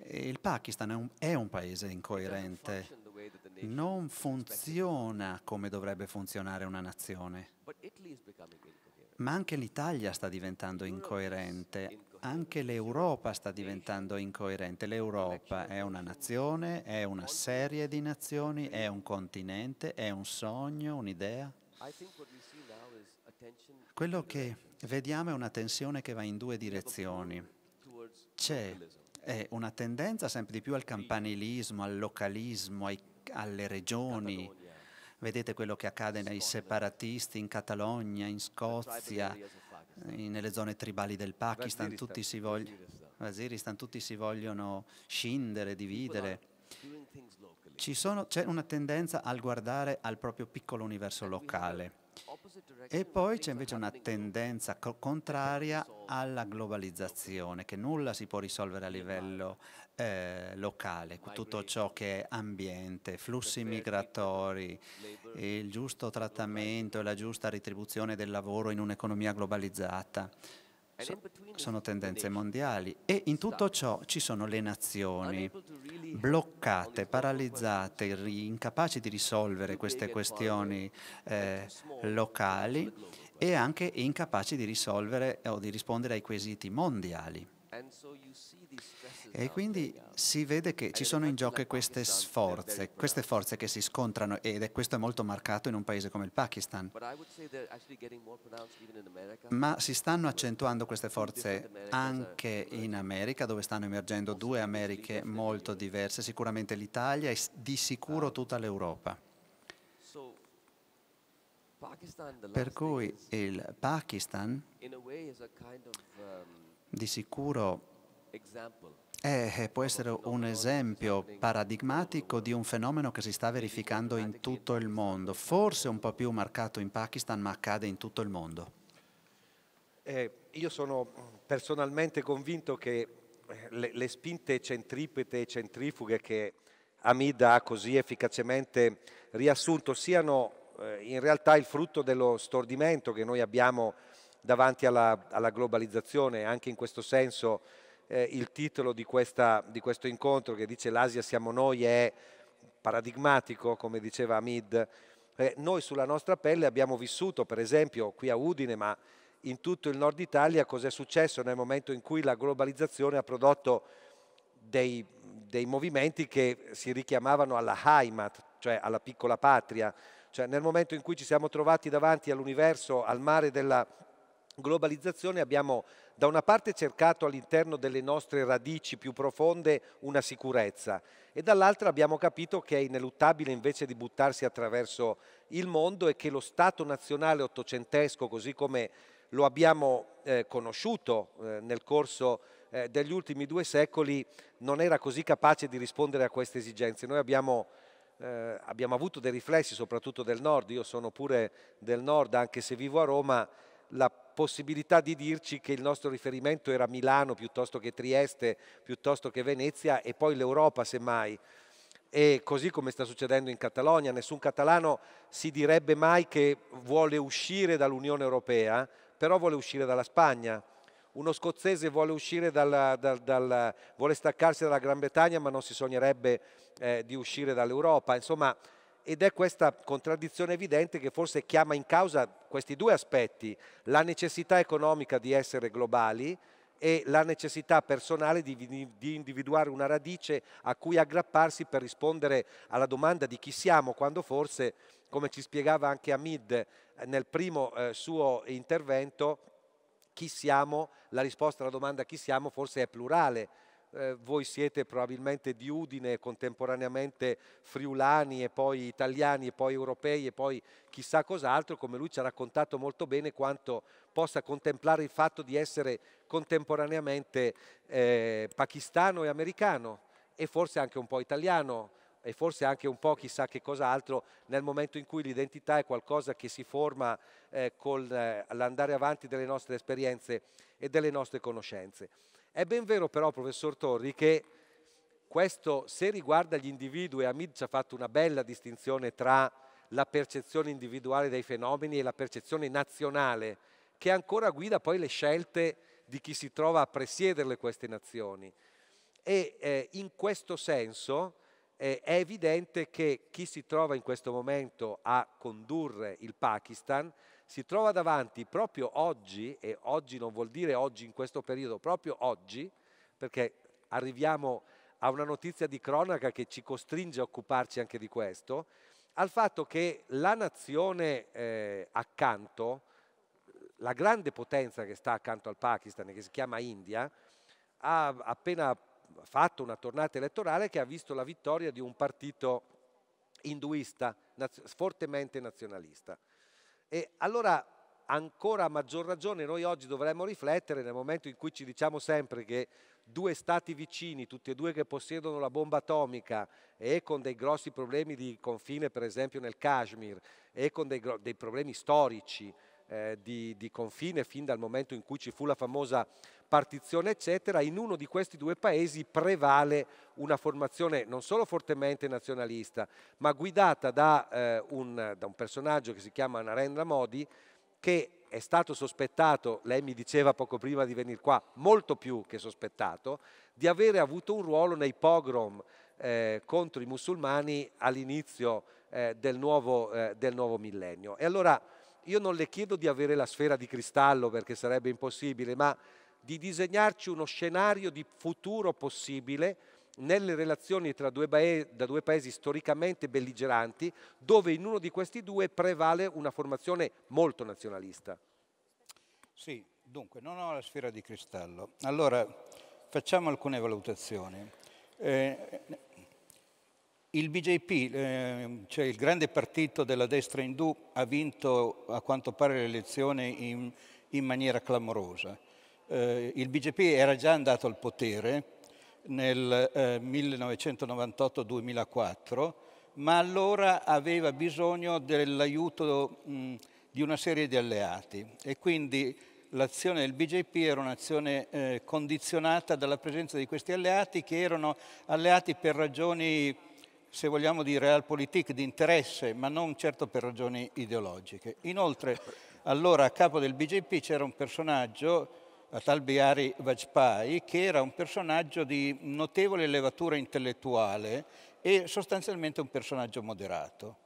Il Pakistan è un, è un, paese incoerente, non funziona come dovrebbe funzionare una nazione, ma anche l'Italia sta diventando incoerente, anche l'Europa sta diventando incoerente. L'Europa è una nazione, è una serie di nazioni, è un continente, è un sogno, un'idea. Quello che vediamo è una tensione che va in due direzioni. C'è una tendenza sempre di più al campanilismo, al localismo, ai, alle regioni. Vedete quello che accade nei separatisti in Catalogna, in Scozia, nelle zone tribali del Pakistan, tutti si, vogliono, tutti si vogliono scindere, dividere. Sono, c'è una tendenza al guardare al proprio piccolo universo locale e poi c'è invece una tendenza contraria alla globalizzazione, che nulla si può risolvere a livello eh, locale, tutto ciò che è ambiente, flussi migratori, il giusto trattamento e la giusta ritribuzione del lavoro in un'economia globalizzata sono tendenze mondiali e in tutto ciò ci sono le nazioni bloccate, paralizzate, incapaci di risolvere queste questioni eh, locali e anche incapaci di risolvere o di rispondere ai quesiti mondiali. E quindi si vede che ci sono in gioco queste forze, queste forze che si scontrano ed è questo è molto marcato in un paese come il Pakistan. Ma si stanno accentuando queste forze anche in America, dove stanno emergendo due Americhe molto diverse, sicuramente l'Italia e di sicuro tutta l'Europa. Per cui il Pakistan di sicuro eh, eh, può essere un esempio paradigmatico di un fenomeno che si sta verificando in tutto il mondo, forse un po' più marcato in Pakistan, ma accade in tutto il mondo. Eh, io sono personalmente convinto che eh, le, le spinte centripete e centrifughe che Hamid ha così efficacemente riassunto siano eh, in realtà il frutto dello stordimento che noi abbiamo davanti alla, alla globalizzazione, anche in questo senso eh, il titolo di, questa, di, questo incontro che dice l'Asia siamo noi è paradigmatico, come diceva Hamid. Eh, noi sulla nostra pelle abbiamo vissuto, per esempio, qui a Udine, ma in tutto il nord Italia, cos'è successo nel momento in cui la globalizzazione ha prodotto dei, dei movimenti che si richiamavano alla Heimat, cioè alla piccola patria. Cioè, nel momento in cui ci siamo trovati davanti all'universo, al mare della globalizzazione, abbiamo da una parte cercato all'interno delle nostre radici più profonde una sicurezza e dall'altra abbiamo capito che è ineluttabile invece di buttarsi attraverso il mondo e che lo Stato nazionale ottocentesco, così come lo abbiamo eh, conosciuto eh, nel corso eh, degli ultimi due secoli, non era così capace di rispondere a queste esigenze. Noi abbiamo eh, abbiamo avuto dei riflessi soprattutto del nord, io sono pure del nord anche se vivo a Roma, la possibilità di dirci che il nostro riferimento era Milano piuttosto che Trieste, piuttosto che Venezia e poi l'Europa semmai. E così come sta succedendo in Catalogna, nessun catalano si direbbe mai che vuole uscire dall'Unione Europea, però vuole uscire dalla Spagna. Uno scozzese vuole uscire dalla, dal, dal, vuole staccarsi dalla Gran Bretagna, ma non si sognerebbe eh, di uscire dall'Europa. Insomma, ed è questa contraddizione evidente che forse chiama in causa questi due aspetti, la necessità economica di essere globali e la necessità personale di, di, individuare una radice a cui aggrapparsi per rispondere alla domanda di chi siamo, quando forse, come ci spiegava anche Hamid eh, nel primo eh, suo intervento, chi siamo, la risposta alla domanda chi siamo forse è plurale, eh, voi siete probabilmente di Udine, contemporaneamente friulani e poi italiani e poi europei e poi chissà cos'altro, come lui ci ha raccontato molto bene quanto possa contemplare il fatto di essere contemporaneamente eh, pakistano e americano e forse anche un po' italiano e forse anche un po' chissà che cos'altro nel momento in cui l'identità è qualcosa che si forma eh, con eh, l'andare avanti delle nostre esperienze e delle nostre conoscenze. È ben vero però, professor Torri, che questo, se riguarda gli individui, Hamid ci ha fatto una bella distinzione tra la percezione individuale dei fenomeni e la percezione nazionale, che ancora guida poi le scelte di chi si trova a presiederle queste nazioni. E eh, in questo senso eh, è evidente che chi si trova in questo momento a condurre il Pakistan si trova davanti proprio oggi, e oggi non vuol dire oggi in questo periodo, proprio oggi, perché arriviamo a una notizia di cronaca che ci costringe a occuparci anche di questo, al fatto che la nazione eh, accanto, la grande potenza che sta accanto al Pakistan che si chiama India, ha appena fatto una tornata elettorale che ha visto la vittoria di un partito induista, naz- fortemente nazionalista. E allora ancora a maggior ragione noi oggi dovremmo riflettere nel momento in cui ci diciamo sempre che due stati vicini, tutti e due che possiedono la bomba atomica e con dei grossi problemi di confine, per esempio nel Kashmir, e con dei, dei problemi storici, eh, di, di confine fin dal momento in cui ci fu la famosa partizione, eccetera, in uno di questi due paesi prevale una formazione non solo fortemente nazionalista, ma guidata da, eh, un, da un, personaggio che si chiama Narendra Modi, che è stato sospettato, lei mi diceva poco prima di venire qua, molto più che sospettato, di avere avuto un ruolo nei pogrom eh, contro i musulmani all'inizio eh, del, nuovo, eh, del nuovo millennio. E allora io non le chiedo di avere la sfera di cristallo perché sarebbe impossibile, ma di disegnarci uno scenario di futuro possibile nelle relazioni tra due, da due paesi storicamente belligeranti, dove in uno di questi due prevale una formazione molto nazionalista. Sì, dunque, non ho la sfera di cristallo. Allora, facciamo alcune valutazioni. Eh, il BJP, ehm, cioè il grande partito della destra indù, ha vinto a quanto pare l'elezione in, in maniera clamorosa. Eh, il BJP era già andato al potere nel 1998-2004, eh, ma allora aveva bisogno dell'aiuto di una serie di alleati e quindi l'azione del BJP era un'azione eh, condizionata dalla presenza di questi alleati che erano alleati per ragioni se vogliamo di realpolitik, di interesse, ma non certo per ragioni ideologiche. Inoltre, allora a capo del BJP c'era un personaggio, Atal Bihari Vajpayee, che era un personaggio di notevole levatura intellettuale e sostanzialmente un personaggio moderato.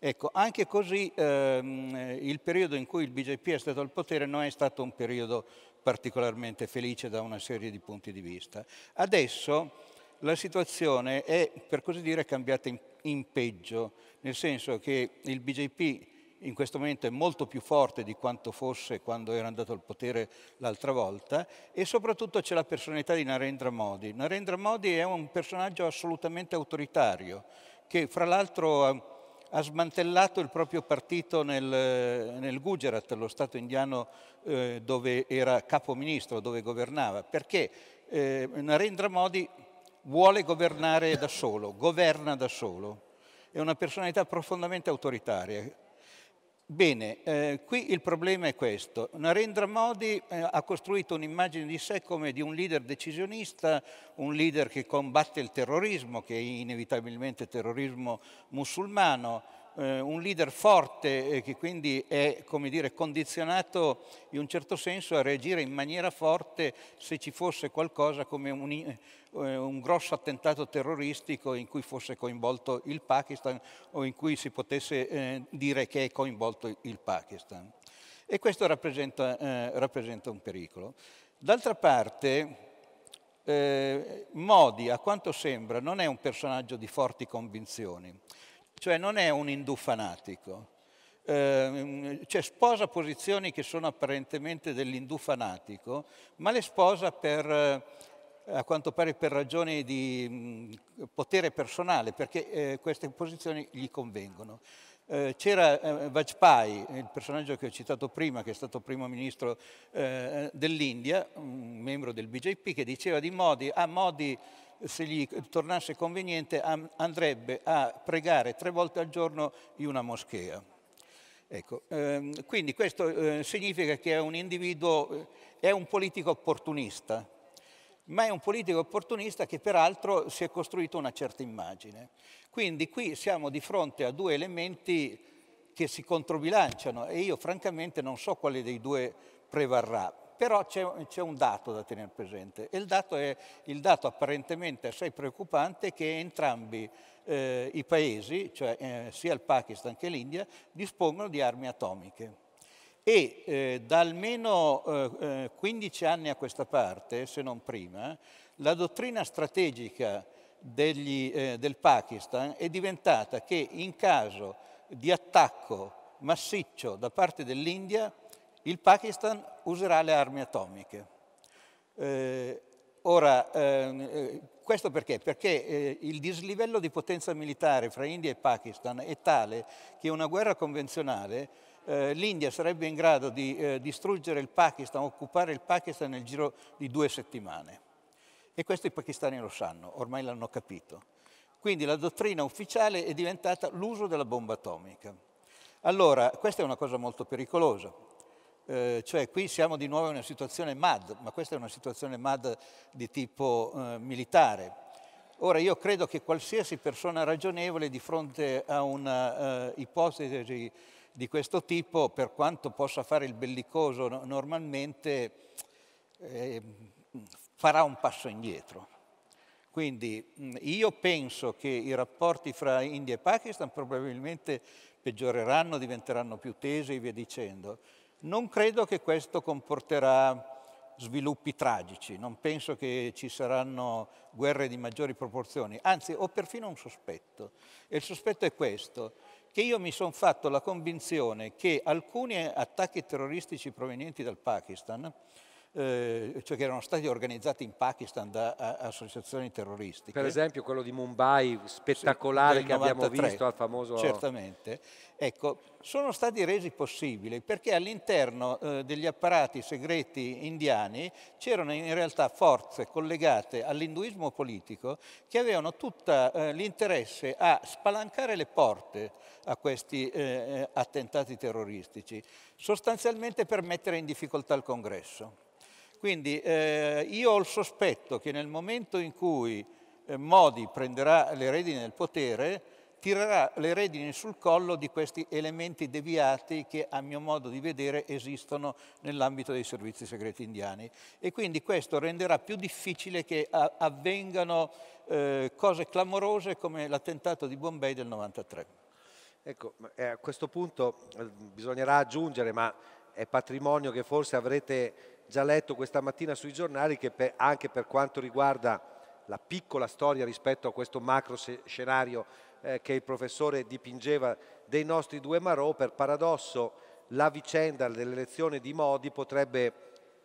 Ecco, anche così ehm, eh, il periodo in cui il BJP è stato al potere non è stato un periodo particolarmente felice da una serie di punti di vista. Adesso la situazione è, per così dire, cambiata in, in peggio, nel senso che il BJP in questo momento è molto più forte di quanto fosse quando era andato al potere l'altra volta e soprattutto c'è la personalità di Narendra Modi. Narendra Modi è un personaggio assolutamente autoritario che fra l'altro ha, smantellato il proprio partito nel, nel Gujarat, lo stato indiano eh, dove era capo ministro, dove governava, perché eh, Narendra Modi vuole governare da solo, governa da solo, è una personalità profondamente autoritaria. Bene, eh, qui il problema è questo. Narendra Modi eh, ha costruito un'immagine di sé come di un leader decisionista, un leader che combatte il terrorismo, che è inevitabilmente terrorismo musulmano, eh, un leader forte eh, che quindi è dire, condizionato in un certo senso a reagire in maniera forte se ci fosse qualcosa come un, eh, un grosso attentato terroristico in cui fosse coinvolto il Pakistan o in cui si potesse eh, dire che è coinvolto il Pakistan. E questo rappresenta, eh, rappresenta un pericolo. D'altra parte, Modi, a quanto sembra, non è un personaggio di forti convinzioni, cioè non è un indù fanatico. Cioè sposa posizioni che sono apparentemente dell'indù fanatico, ma le sposa per a quanto pare per ragioni di potere personale, perché eh, queste posizioni gli convengono. Eh, c'era eh, Vajpayee, il personaggio che ho citato prima, che è stato primo ministro eh, dell'India, un membro del BJP, che diceva di Modi, a ah, Modi se gli tornasse conveniente andrebbe a pregare tre volte al giorno in una moschea. Ecco, ehm, quindi questo eh, significa che è un individuo, eh, è un politico opportunista, ma è un politico opportunista che peraltro si è costruito una certa immagine. Quindi qui siamo di fronte a due elementi che si controbilanciano e io francamente non so quale dei due prevarrà. Però c'è, un dato da tenere presente e il dato è il dato apparentemente assai preoccupante che entrambi eh, i paesi, cioè eh, sia il Pakistan che l'India, dispongono di armi atomiche e eh, da almeno eh, 15 eh, anni a questa parte, se non prima, la dottrina strategica degli, eh, del Pakistan è diventata che in caso di attacco massiccio da parte dell'India, il Pakistan userà le armi atomiche. Eh, ora, ehm, eh, questo perché? Perché eh, il dislivello di potenza militare fra India e Pakistan è tale che una guerra convenzionale eh, l'India sarebbe in grado di eh, distruggere il Pakistan, occupare il Pakistan nel giro di due settimane. E questo i pakistani lo sanno, ormai l'hanno capito. Quindi la dottrina ufficiale è diventata l'uso della bomba atomica. Allora, questa è una cosa molto pericolosa, eh, cioè qui siamo di nuovo in una situazione MAD, ma questa è una situazione MAD di tipo eh, militare. Ora, io credo che qualsiasi persona ragionevole di fronte a un'ipotesi eh, di questo tipo, per quanto possa fare il bellicoso normalmente, eh, farà un passo indietro. Quindi mm, io penso che i rapporti fra India e Pakistan probabilmente peggioreranno, diventeranno più tesi e via dicendo. Non credo che questo comporterà sviluppi tragici, non penso che ci saranno guerre di maggiori proporzioni, anzi ho perfino un sospetto e il sospetto è questo, che io mi sono fatto la convinzione che alcuni attacchi terroristici provenienti dal Pakistan, eh, cioè che erano stati organizzati in Pakistan da a, associazioni terroristiche. Per esempio quello di Mumbai, spettacolare, che 93, abbiamo visto al famoso... Certamente, ecco, sono stati resi possibili perché all'interno eh, degli apparati segreti indiani c'erano in realtà forze collegate all'induismo politico che avevano tutto eh, l'interesse a spalancare le porte a questi eh, attentati terroristici, sostanzialmente per mettere in difficoltà il congresso. Quindi io ho il sospetto che nel momento in cui Modi prenderà le redini del potere, tirerà le redini sul collo di questi elementi deviati che a mio modo di vedere esistono nell'ambito dei servizi segreti indiani e quindi questo renderà più difficile che eh, avvengano eh, cose clamorose come l'attentato di Bombay del 93. Ecco, eh, a questo punto eh, bisognerà aggiungere, ma è patrimonio che forse avrete già letto questa mattina sui giornali, che per, anche per quanto riguarda la piccola storia rispetto a questo macro scenario eh, che il professore dipingeva dei nostri due Marò, per paradosso la vicenda dell'elezione di Modi potrebbe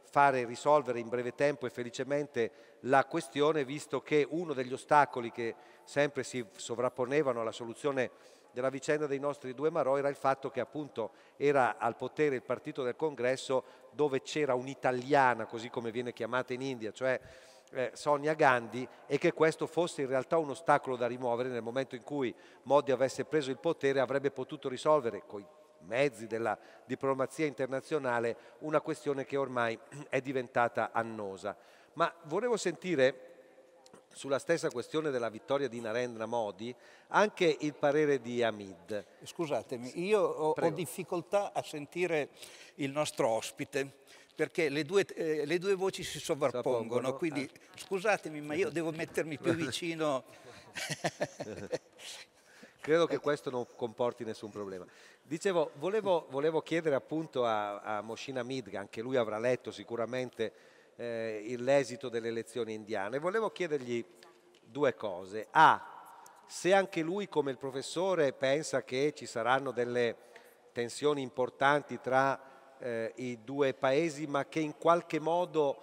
fare risolvere in breve tempo e felicemente la questione, visto che uno degli ostacoli che sempre si sovrapponevano alla soluzione della vicenda dei nostri due Marò era il fatto che appunto era al potere il partito del congresso dove c'era un'italiana, così come viene chiamata in India, cioè eh, Sonia Gandhi e che questo fosse in realtà un ostacolo da rimuovere nel momento in cui Modi avesse preso il potere avrebbe potuto risolvere con i mezzi della diplomazia internazionale una questione che ormai è diventata annosa. Ma volevo sentire sulla stessa questione della vittoria di Narendra Modi anche il parere di Hamid. Scusatemi, io ho, ho difficoltà a sentire il nostro ospite perché le due, eh, le due voci si sovrappongono, quindi eh. scusatemi ma io devo mettermi più vicino. Credo che questo non comporti nessun problema. Dicevo, volevo, volevo chiedere appunto a, a Moshina Midga, anche lui avrà letto sicuramente eh, l'esito delle elezioni indiane, volevo chiedergli due cose. A, se anche lui come il professore pensa che ci saranno delle tensioni importanti tra eh, i due paesi, ma che in qualche modo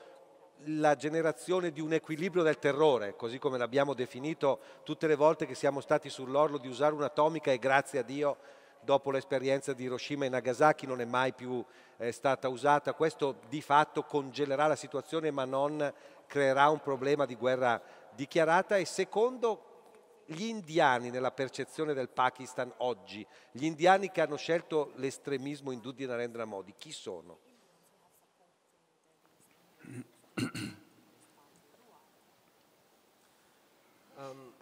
la generazione di un equilibrio del terrore, così come l'abbiamo definito tutte le volte che siamo stati sull'orlo di usare un'atomica e grazie a Dio dopo l'esperienza di Hiroshima e Nagasaki non è mai più eh, stata usata. Questo di fatto congelerà la situazione ma non creerà un problema di guerra dichiarata e secondo gli indiani nella percezione del Pakistan oggi, gli indiani che hanno scelto l'estremismo in Dudi Narendra Modi, chi sono? Um,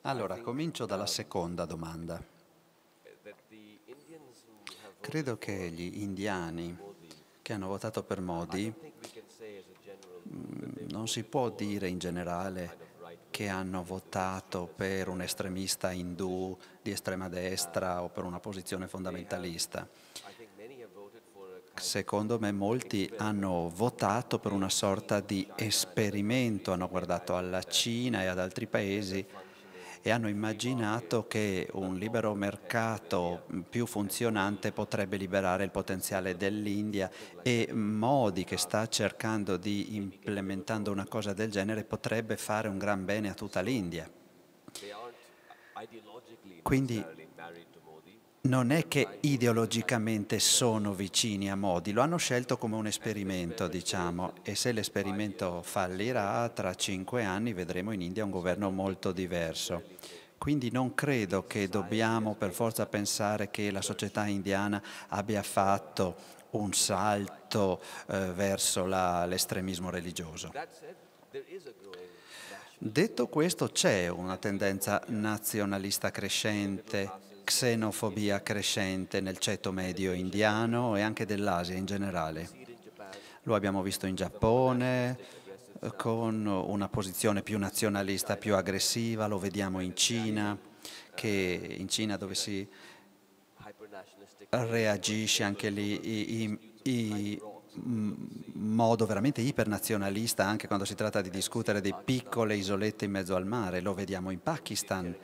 allora, comincio dalla um, seconda domanda. Credo che gli indiani che hanno votato per Modi non si può dire in generale che hanno votato per un estremista indù di estrema destra o per una posizione fondamentalista. Secondo me molti hanno votato per una sorta di esperimento, hanno guardato alla Cina e ad altri paesi e hanno immaginato che un libero mercato più funzionante potrebbe liberare il potenziale dell'India e Modi che sta cercando di implementando una cosa del genere potrebbe fare un gran bene a tutta l'India. Quindi non è che ideologicamente sono vicini a Modi, lo hanno scelto come un esperimento, diciamo, e se l'esperimento fallirà, tra cinque anni vedremo in India un governo molto diverso. Quindi non credo che dobbiamo per forza pensare che la società indiana abbia fatto un salto eh, verso l'estremismo religioso. Detto questo, c'è una tendenza nazionalista crescente xenofobia crescente nel ceto medio indiano e anche dell'Asia in generale. Lo abbiamo visto in Giappone eh, con una posizione più nazionalista, più aggressiva, lo vediamo in Cina, che in Cina dove si reagisce anche lì in mm, modo veramente ipernazionalista anche quando si tratta di discutere di piccole isolette in mezzo al mare, lo vediamo in Pakistan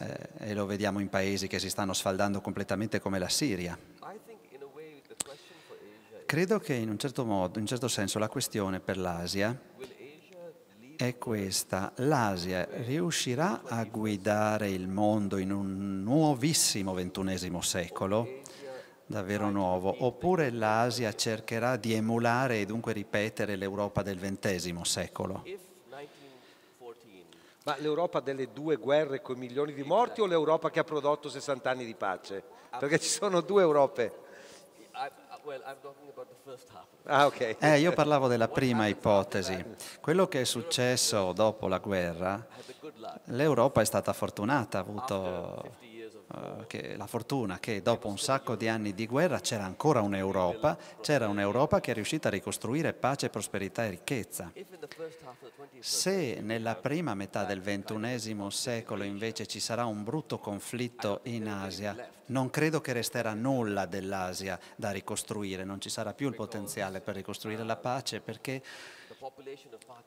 eh, e lo vediamo in paesi che si stanno sfaldando completamente come la Siria. Credo che in un certo, modo, in un certo senso la questione per l'Asia è questa. L'Asia riuscirà a guidare il mondo in un nuovissimo ventunesimo secolo? davvero nuovo, oppure l'Asia cercherà di emulare e dunque ripetere l'Europa del XX secolo? Ma l'Europa delle due guerre con milioni di morti o l'Europa che ha prodotto 60 anni di pace? Perché ci sono due Europe. Ah, okay. eh, io parlavo della prima ipotesi. Quello che è successo dopo la guerra, l'Europa è stata fortunata, ha avuto eh, che, la fortuna che dopo un sacco di anni di guerra c'era ancora un'Europa, c'era un'Europa che è riuscita a ricostruire pace, prosperità e ricchezza. Se nella prima metà del XXI secolo invece ci sarà un brutto conflitto in Asia, non credo che resterà nulla dell'Asia da ricostruire, non ci sarà più il potenziale per ricostruire la pace perché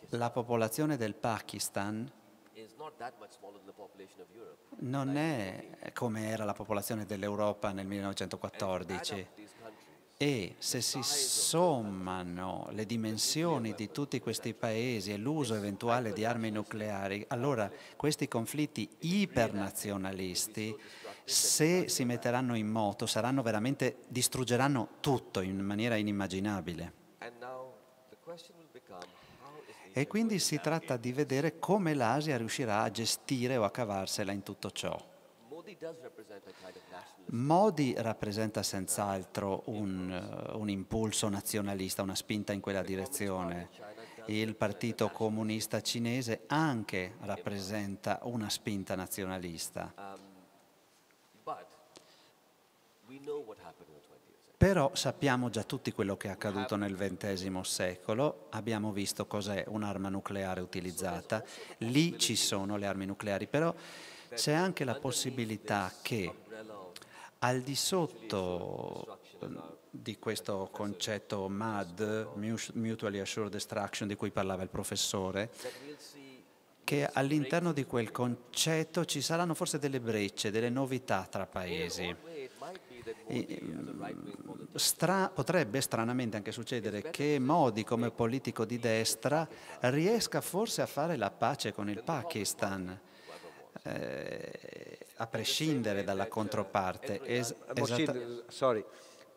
la popolazione del Pakistan non è come era la popolazione dell'Europa nel 1914. E se si sommano le dimensioni di tutti questi paesi e l'uso eventuale di armi nucleari, allora questi conflitti ipernazionalisti, se si metteranno in moto, saranno veramente, distruggeranno tutto in maniera inimmaginabile. E quindi si tratta di vedere come l'Asia riuscirà a gestire o a cavarsela in tutto ciò. Modi rappresenta senz'altro un, eh, un impulso nazionalista, una spinta in quella direzione. Il Partito Comunista Cinese anche rappresenta una spinta nazionalista. Um, però sappiamo già tutti quello che è accaduto nel XX secolo, abbiamo visto cos'è un'arma nucleare utilizzata, lì ci sono le armi nucleari, però c'è anche la possibilità che al di sotto ehm, di questo concetto MAD, Mutually Assured Destruction, di cui parlava il professore, che all'interno di quel concetto ci saranno forse delle brecce, delle novità tra paesi Ehm, stra, potrebbe stranamente anche succedere che Modi come politico di destra riesca forse a fare la pace con il Pakistan. Eh, a prescindere dalla controparte. Es- eh, Mocin, sorry.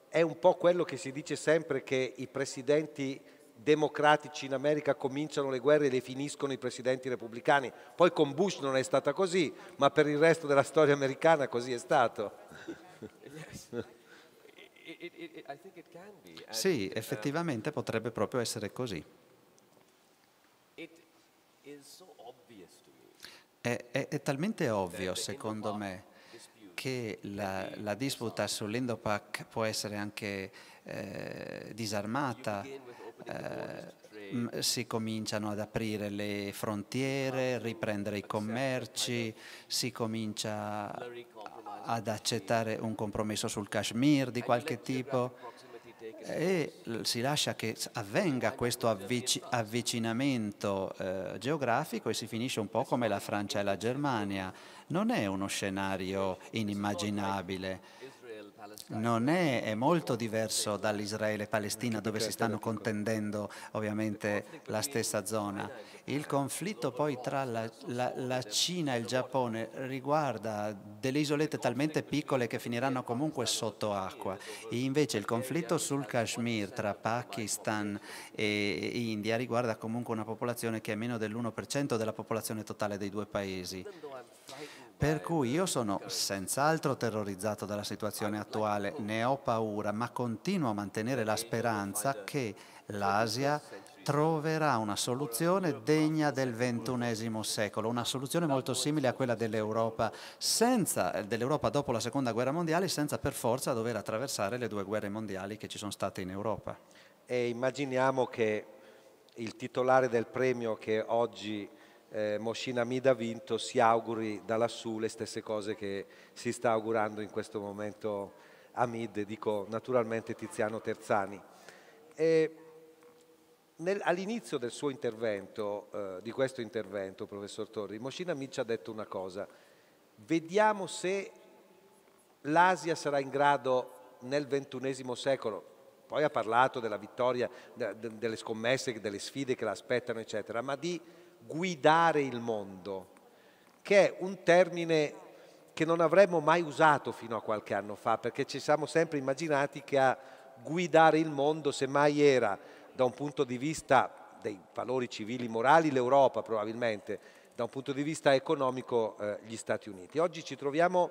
È un po' quello che si dice sempre che i presidenti democratici in America cominciano le guerre e le finiscono i presidenti repubblicani. Poi con Bush non è stata così, ma per il resto della storia americana così è stato. Sì, effettivamente potrebbe proprio essere così. È, è, è talmente ovvio, secondo me, che la, la disputa sull'Indopac può essere anche eh, disarmata. Eh, si cominciano ad aprire le frontiere, riprendere i commerci, si comincia ad accettare un compromesso sul Kashmir di qualche tipo e si lascia che avvenga questo avvic avvicinamento eh, geografico e si finisce un po' come la Francia e la Germania. Non è uno scenario inimmaginabile non è, è molto diverso dall'Israele e Palestina dove si stanno contendendo ovviamente la stessa zona. Il conflitto poi tra la, la, la Cina e il Giappone riguarda delle isolette talmente piccole che finiranno comunque sotto acqua. Invece il conflitto sul Kashmir tra Pakistan e India riguarda comunque una popolazione che è meno dell'1% della popolazione totale dei due paesi. Per cui io sono senz'altro terrorizzato dalla situazione attuale, ne ho paura, ma continuo a mantenere la speranza che l'Asia troverà una soluzione degna del XXI secolo, una soluzione molto simile a quella dell'Europa, dell'Europa dopo la Seconda Guerra Mondiale, senza per forza dover attraversare le due guerre mondiali che ci sono state in Europa. E immaginiamo che il titolare del premio che oggi eh, Moshin Hamid ha vinto, si auguri da lassù le stesse cose che si sta augurando in questo momento Amid, dico naturalmente Tiziano Terzani. all'inizio del suo intervento, eh, di questo intervento, professor Torri, Moshin Amid ci ha detto una cosa, vediamo se l'Asia sarà in grado nel XXI secolo, poi ha parlato della vittoria, de, de, delle scommesse, delle sfide che l'aspettano, eccetera, ma di guidare il mondo, che è un termine che non avremmo mai usato fino a qualche anno fa, perché ci siamo sempre immaginati che a guidare il mondo semmai era, da un punto di vista dei valori civili e morali, l'Europa probabilmente, da un punto di vista economico eh, gli Stati Uniti. Oggi ci troviamo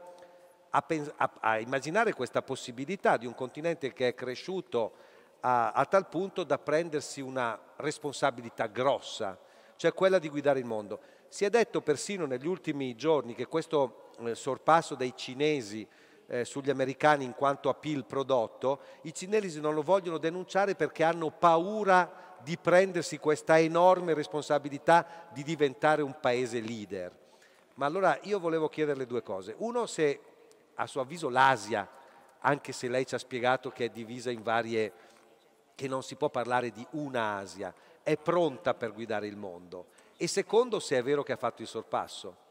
a, a, a, immaginare questa possibilità di un continente che è cresciuto a, a tal punto da prendersi una responsabilità grossa cioè quella di guidare il mondo. Si è detto persino negli ultimi giorni che questo eh, sorpasso dei cinesi eh, sugli americani in quanto a PIL prodotto, i cinesi non lo vogliono denunciare perché hanno paura di prendersi questa enorme responsabilità di diventare un paese leader. Ma allora io volevo chiederle due cose. Uno, se a suo avviso l'Asia, anche se lei ci ha spiegato che è divisa in varie, che non si può parlare di una Asia, è pronta per guidare il mondo? E secondo, se è vero che ha fatto il sorpasso?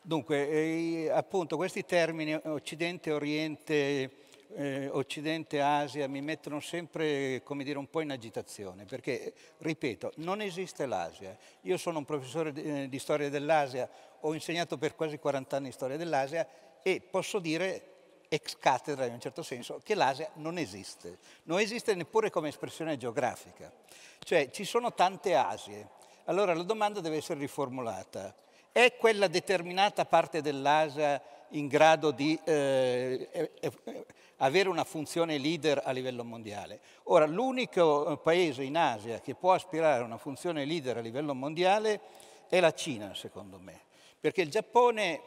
Dunque, eh, appunto, questi termini Occidente-Oriente, eh, Occidente-Asia mi mettono sempre, come dire, un po' in agitazione, perché, ripeto, non esiste l'Asia. Io sono un professore di, eh, di storia dell'Asia, ho insegnato per quasi 40 anni storia dell'Asia e posso dire ex cattedra in un certo senso, che l'Asia non esiste, non esiste neppure come espressione geografica. Cioè ci sono tante Asie, allora la domanda deve essere riformulata. È quella determinata parte dell'Asia in grado di eh, eh, eh avere una funzione leader a livello mondiale. Ora, l'unico eh, paese in Asia che può aspirare a una funzione leader a livello mondiale è la Cina, secondo me, perché il Giappone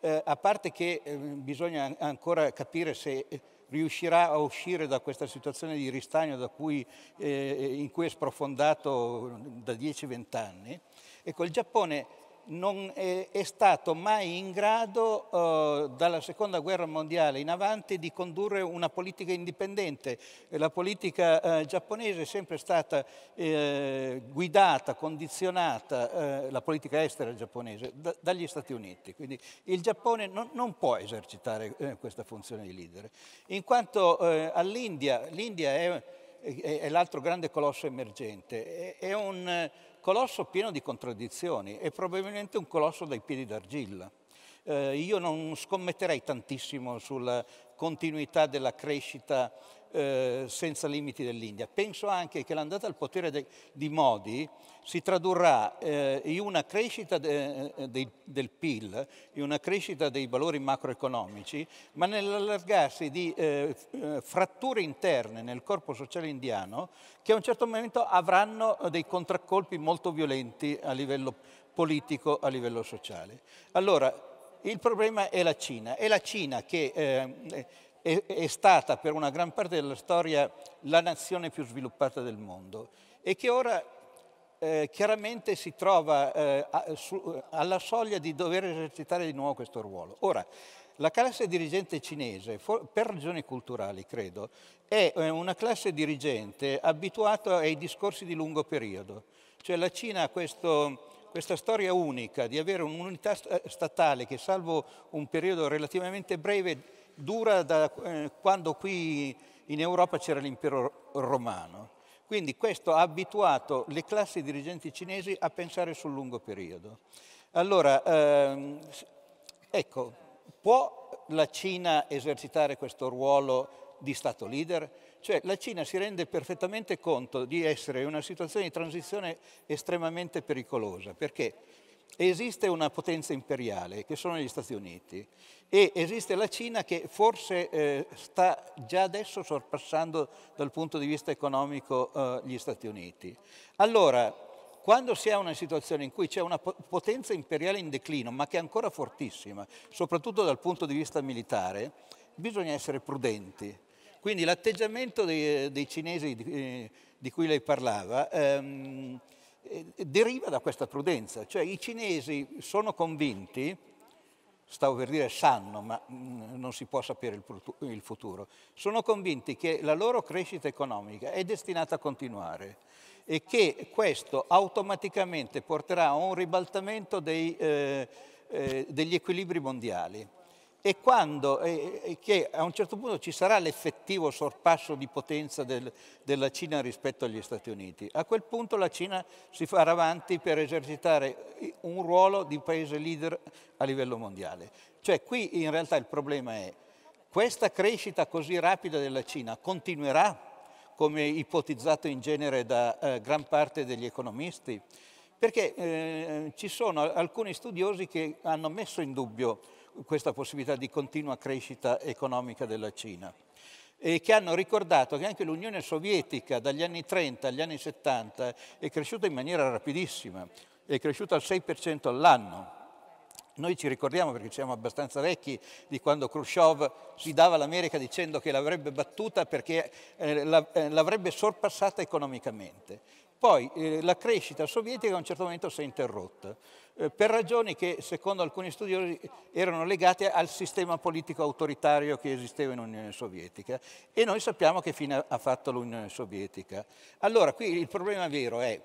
eh, a parte che eh, bisogna ancora capire se eh, riuscirà a uscire da questa situazione di ristagno cui, eh, in cui è sprofondato da 10-20 anni, ecco, il Giappone non è, è stato mai in grado eh, dalla seconda guerra mondiale in avanti di condurre una politica indipendente. Eh, la politica eh, giapponese è sempre stata eh, guidata, condizionata, eh, la politica estera giapponese, da, dagli Stati Uniti. Quindi il Giappone non, non può esercitare questa funzione di leader. In quanto all'India, l'India è, è, è l'altro grande colosso emergente, è un colosso pieno di contraddizioni e probabilmente un colosso dai piedi d'argilla. Eh, io non scommetterei tantissimo sulla continuità della crescita eh, senza limiti dell'India. Penso anche che l'andata al potere de, di Modi si tradurrà eh, in una crescita de, eh, de, del PIL, in una crescita dei valori macroeconomici, ma nell'allargarsi di eh, eh, fratture interne nel corpo sociale indiano che a un certo momento avranno dei contraccolpi molto violenti a livello politico, a livello sociale. Allora, il problema è la Cina, è la Cina che è, è stata per una gran parte della storia la nazione più sviluppata del mondo e che ora eh, chiaramente si trova eh, a, su, alla soglia di dover esercitare di nuovo questo ruolo. Ora, la classe dirigente cinese, for, per ragioni culturali credo, è eh, una classe dirigente abituata ai discorsi di lungo periodo. Cioè la Cina ha questo, questa storia unica di avere un'unità eh, statale che salvo un periodo relativamente breve dura da eh, quando qui in Europa c'era l'impero romano. Quindi questo ha abituato le classi dirigenti cinesi a pensare sul lungo periodo. Allora, ehm, ecco, può la Cina esercitare questo ruolo di Stato leader? Cioè la Cina si rende perfettamente conto di essere in una situazione di transizione estremamente pericolosa, perché esiste una potenza imperiale, che sono gli Stati Uniti, e esiste la Cina che forse eh, sta già adesso sorpassando dal punto di vista economico eh, gli Stati Uniti. Allora, quando si ha una situazione in cui c'è una potenza imperiale in declino, ma che è ancora fortissima, soprattutto dal punto di vista militare, bisogna essere prudenti. Quindi l'atteggiamento dei, dei, cinesi di, eh, di, cui lei parlava... Ehm, eh, deriva da questa prudenza, cioè i cinesi sono convinti, stavo per dire sanno, ma mm, non si può sapere il futuro, sono convinti che la loro crescita economica è destinata a continuare e che questo automaticamente porterà a un ribaltamento dei, eh, eh, degli equilibri mondiali e quando e, che a un certo punto ci sarà l'effettivo sorpasso di potenza del, della Cina rispetto agli Stati Uniti. A quel punto la Cina si farà avanti per esercitare un ruolo di paese leader a livello mondiale. Cioè qui in realtà il problema è questa crescita così rapida della Cina continuerà come ipotizzato in genere da eh, gran parte degli economisti? Perché eh, ci sono alcuni studiosi che hanno messo in dubbio questa possibilità di continua crescita economica della Cina e che hanno ricordato che anche l'Unione Sovietica dagli anni 30 agli anni 70 è cresciuta in maniera rapidissima, è cresciuta al 6% all'anno. Noi ci ricordiamo, perché siamo abbastanza vecchi, di quando Khrushchev si dava l'America dicendo che l'avrebbe battuta perché eh, eh, l'avrebbe sorpassata economicamente. Poi eh, la crescita sovietica a un certo momento si è interrotta. Eh, per ragioni che secondo alcuni studiosi erano legate al sistema politico autoritario che esisteva in Unione Sovietica e noi sappiamo che fine ha fatto l'Unione Sovietica. Allora qui il problema vero è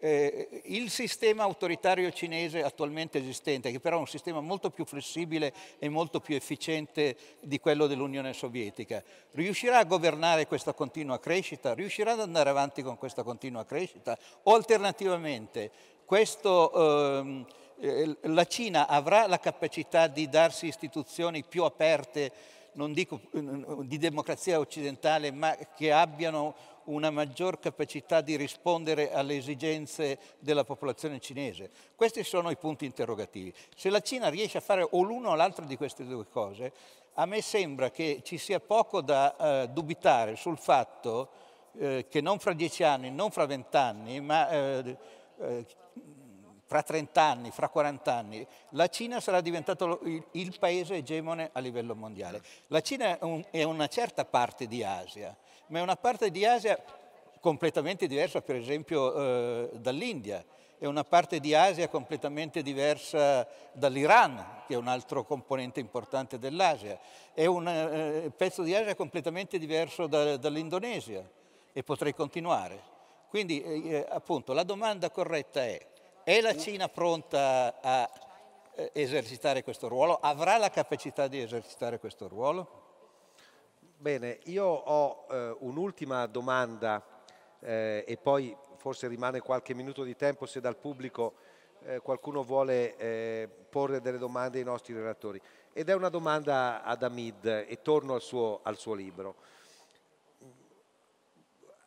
eh, il sistema autoritario cinese attualmente esistente, che però è un sistema molto più flessibile e molto più efficiente di quello dell'Unione Sovietica, riuscirà a governare questa continua crescita? Riuscirà ad andare avanti con questa continua crescita? O alternativamente questo, ehm, eh, la Cina avrà la capacità di darsi istituzioni più aperte, non dico di democrazia occidentale, ma che abbiano una maggior capacità di rispondere alle esigenze della popolazione cinese. Questi sono i punti interrogativi. Se la Cina riesce a fare o l'uno o l'altro di queste due cose, a me sembra che ci sia poco da eh, dubitare sul fatto eh, che non fra dieci anni, non fra vent'anni, ma eh, eh, fra 30 anni, fra 40 anni, la Cina sarà diventato il, paese egemone a livello mondiale. La Cina è, una certa parte di Asia, ma è una parte di Asia completamente diversa per esempio eh, dall'India, è una parte di Asia completamente diversa dall'Iran, che è un altro componente importante dell'Asia, è un eh, pezzo di Asia completamente diverso dall'Indonesia e potrei continuare. Quindi eh, eh, appunto la domanda corretta è, è la Cina pronta a eh, esercitare questo ruolo? Avrà la capacità di esercitare questo ruolo? Bene, io ho eh, un'ultima domanda eh, e poi forse rimane qualche minuto di tempo se dal pubblico eh, qualcuno vuole porre delle domande ai nostri relatori. Ed è una domanda ad Amid e torno al suo, al suo libro.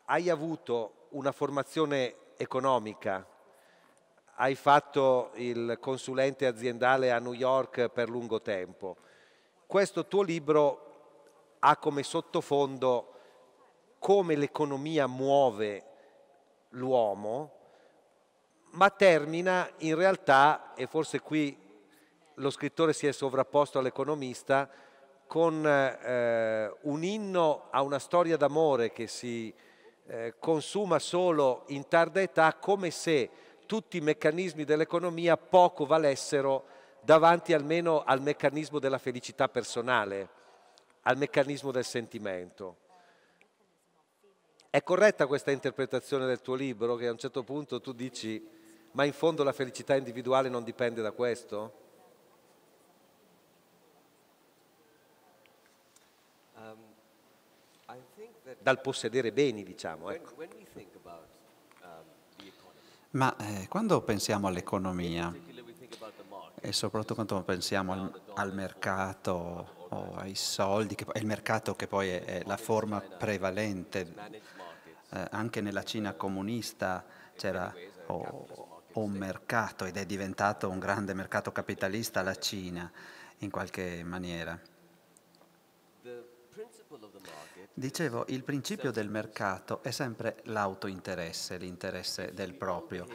Hai avuto una formazione economica, hai fatto il consulente aziendale a New York per lungo tempo. Questo tuo libro ha come sottofondo come l'economia muove l'uomo, ma termina in realtà, e forse qui lo scrittore si è sovrapposto all'economista, con eh, un inno a una storia d'amore che si eh, consuma solo in tarda età come se tutti i meccanismi dell'economia poco valessero davanti almeno al meccanismo della felicità personale, al meccanismo del sentimento. È corretta questa interpretazione del tuo libro che a un certo punto tu dici ma in fondo la felicità individuale non dipende da questo? dal possedere beni, diciamo. Ecco. Um, Ma eh, quando pensiamo all'economia e soprattutto quando pensiamo al, al mercato o ai soldi, che, il mercato che poi è, è la forma prevalente, eh, anche nella Cina comunista c'era oh, un mercato ed è diventato un grande mercato capitalista la Cina in qualche maniera. Dicevo, il principio del mercato è sempre l'autointeresse, l'interesse del proprio.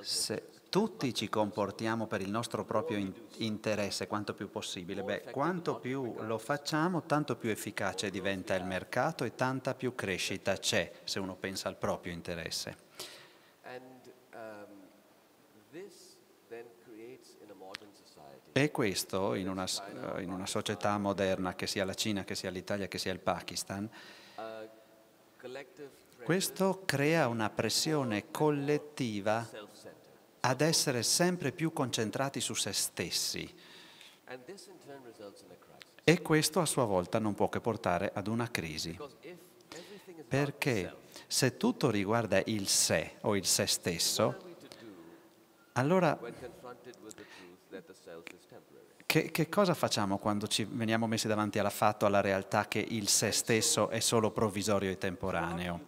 Se tutti ci comportiamo per il nostro proprio in interesse quanto più possibile, beh, quanto più lo facciamo, tanto più efficace diventa il mercato e tanta più crescita c'è se uno pensa al proprio interesse. E questo in una, eh, in una società moderna, che sia la Cina, che sia l'Italia, che sia il Pakistan, questo crea una pressione collettiva ad essere sempre più concentrati su se stessi. E questo a sua volta non può che portare ad una crisi. Perché se tutto riguarda il sé o il sé stesso, allora che, che, cosa facciamo quando ci veniamo messi davanti alla fatto, alla realtà che il sé stesso è solo provvisorio e temporaneo?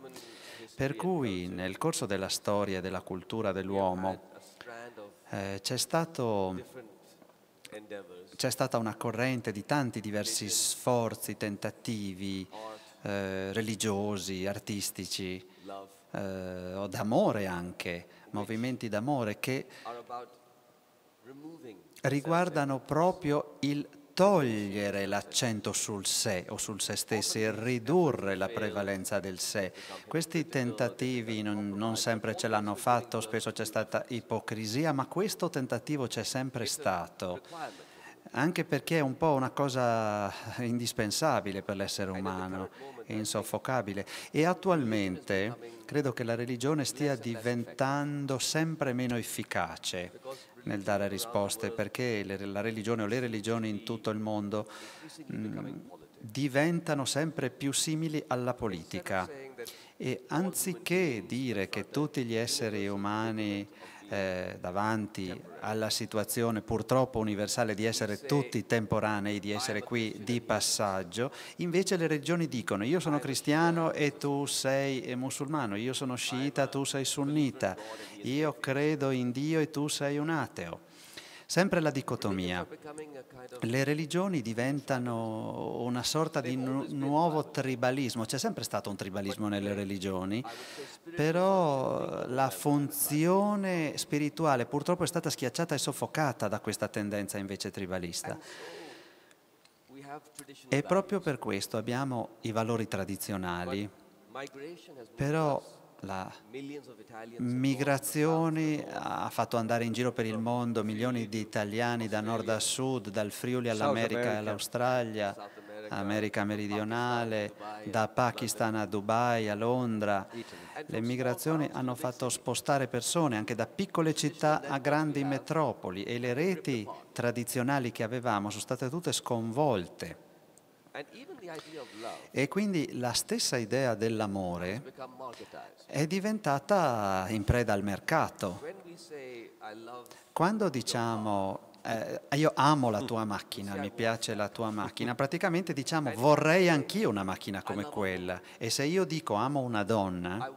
Per cui nel corso della storia e della cultura dell'uomo eh, c'è stato c'è stata una corrente di tanti diversi sforzi, tentativi eh, religiosi, artistici, eh, o d'amore anche, movimenti d'amore che riguardano proprio il togliere l'accento sul sé o sul sé stessi, ridurre la prevalenza del sé. Questi tentativi non, non sempre ce l'hanno fatto, spesso c'è stata ipocrisia, ma questo tentativo c'è sempre stato, anche perché è un po' una cosa indispensabile per l'essere umano, insoffocabile. E attualmente credo che la religione stia diventando sempre meno efficace, nel dare risposte perché la religione o le religioni in tutto il mondo mm, diventano sempre più simili alla politica e anziché dire che tutti gli esseri umani eh, davanti alla situazione purtroppo universale di essere tutti temporanei, di essere qui di passaggio, invece le regioni dicono io sono cristiano e tu sei eh, musulmano, io sono sciita, tu sei sunnita, io credo in Dio e tu sei un ateo. Sempre la dicotomia. Le religioni diventano una sorta di nu- nuovo tribalismo, c'è sempre stato un tribalismo nelle religioni, però la funzione spirituale purtroppo è stata schiacciata e soffocata da questa tendenza invece tribalista. E proprio per questo abbiamo i valori tradizionali, però la migrazione ha fatto andare in giro per il mondo milioni di italiani da nord a sud, dal Friuli all'America e all'Australia, America meridionale, da Pakistan a Dubai, a Londra. Le migrazioni hanno fatto spostare persone anche da piccole città a grandi metropoli e le reti tradizionali che avevamo sono state tutte sconvolte. E quindi la stessa idea dell'amore è diventata in preda al mercato. Quando diciamo eh, io amo la tua mm. macchina, mi piace la tua macchina, praticamente diciamo vorrei anch'io una macchina come quella. E se io dico amo una donna,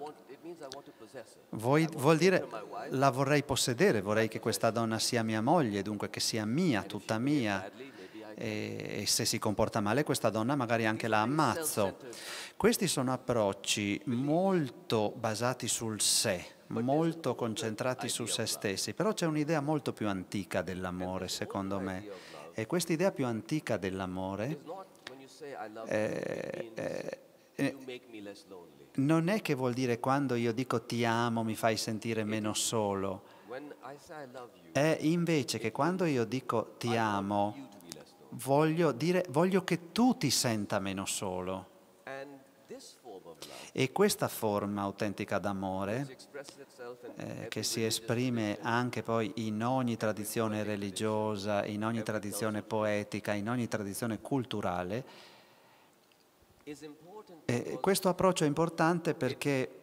Vuoi, vuol dire la vorrei possedere, vorrei che questa donna sia mia moglie, dunque che sia mia, tutta mia. Ecco. e, e se si comporta male questa donna magari anche la ammazzo. Questi sono approcci molto basati sul sé, molto concentrati su se stessi, però c'è un'idea molto più antica dell'amore secondo me e questa idea più antica dell'amore eh, eh, eh, non è che vuol dire quando io dico ti amo mi fai sentire meno solo, è invece che quando io dico ti amo voglio dire, voglio che tu ti senta meno solo. E questa forma autentica d'amore, eh, che si esprime anche poi in ogni tradizione religiosa, in ogni tradizione poetica, in ogni tradizione culturale, eh, questo approccio è importante perché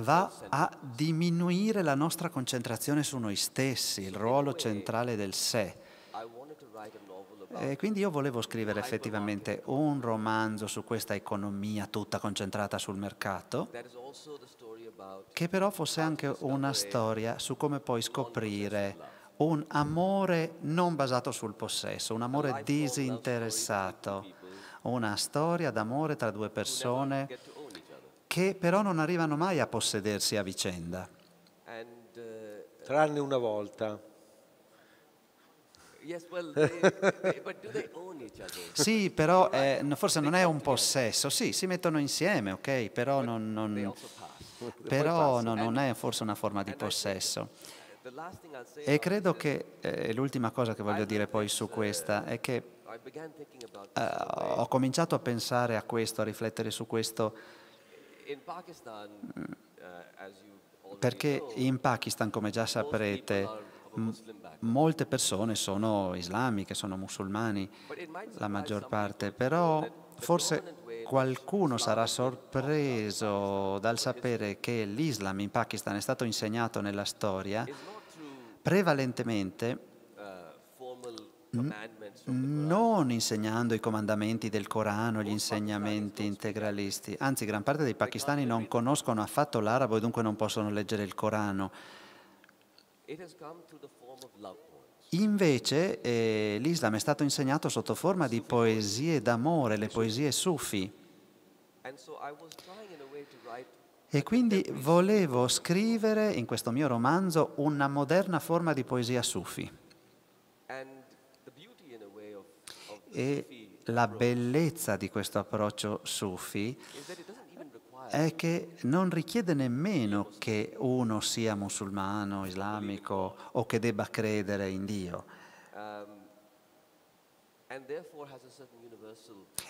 va a diminuire la nostra concentrazione su noi stessi, il ruolo centrale del sé. E eh, quindi io volevo scrivere effettivamente un romanzo su questa economia tutta concentrata sul mercato, che però fosse anche una storia su come puoi scoprire un amore non basato sul possesso, un amore disinteressato, una storia d'amore tra due persone che però non arrivano mai a possedersi a vicenda. Tranne una volta sì, però eh, forse non è un possesso. Sì, si mettono insieme, ok, però non, non, però non, non è forse una forma di possesso. E credo che eh, l'ultima cosa che voglio dire poi su questa uh, è che eh, ho cominciato a pensare a questo, a riflettere su questo, mm. uh, perché in Pakistan, come già saprete, molte persone sono islamiche, sono musulmani, la maggior parte, però forse qualcuno sarà sorpreso dal sapere che l'Islam in Pakistan è stato insegnato nella storia prevalentemente non insegnando i comandamenti del Corano, gli insegnamenti integralisti. Anzi, gran parte dei pakistani non conoscono affatto l'arabo e dunque non possono leggere il Corano. Invece eh, l'Islam è stato insegnato sotto forma di poesie d'amore, le poesie sufi. E quindi volevo scrivere in questo mio romanzo una moderna forma di poesia sufi. E la bellezza di questo approccio sufi è che non richiede nemmeno che uno sia musulmano, islamico o che debba credere in Dio. Um,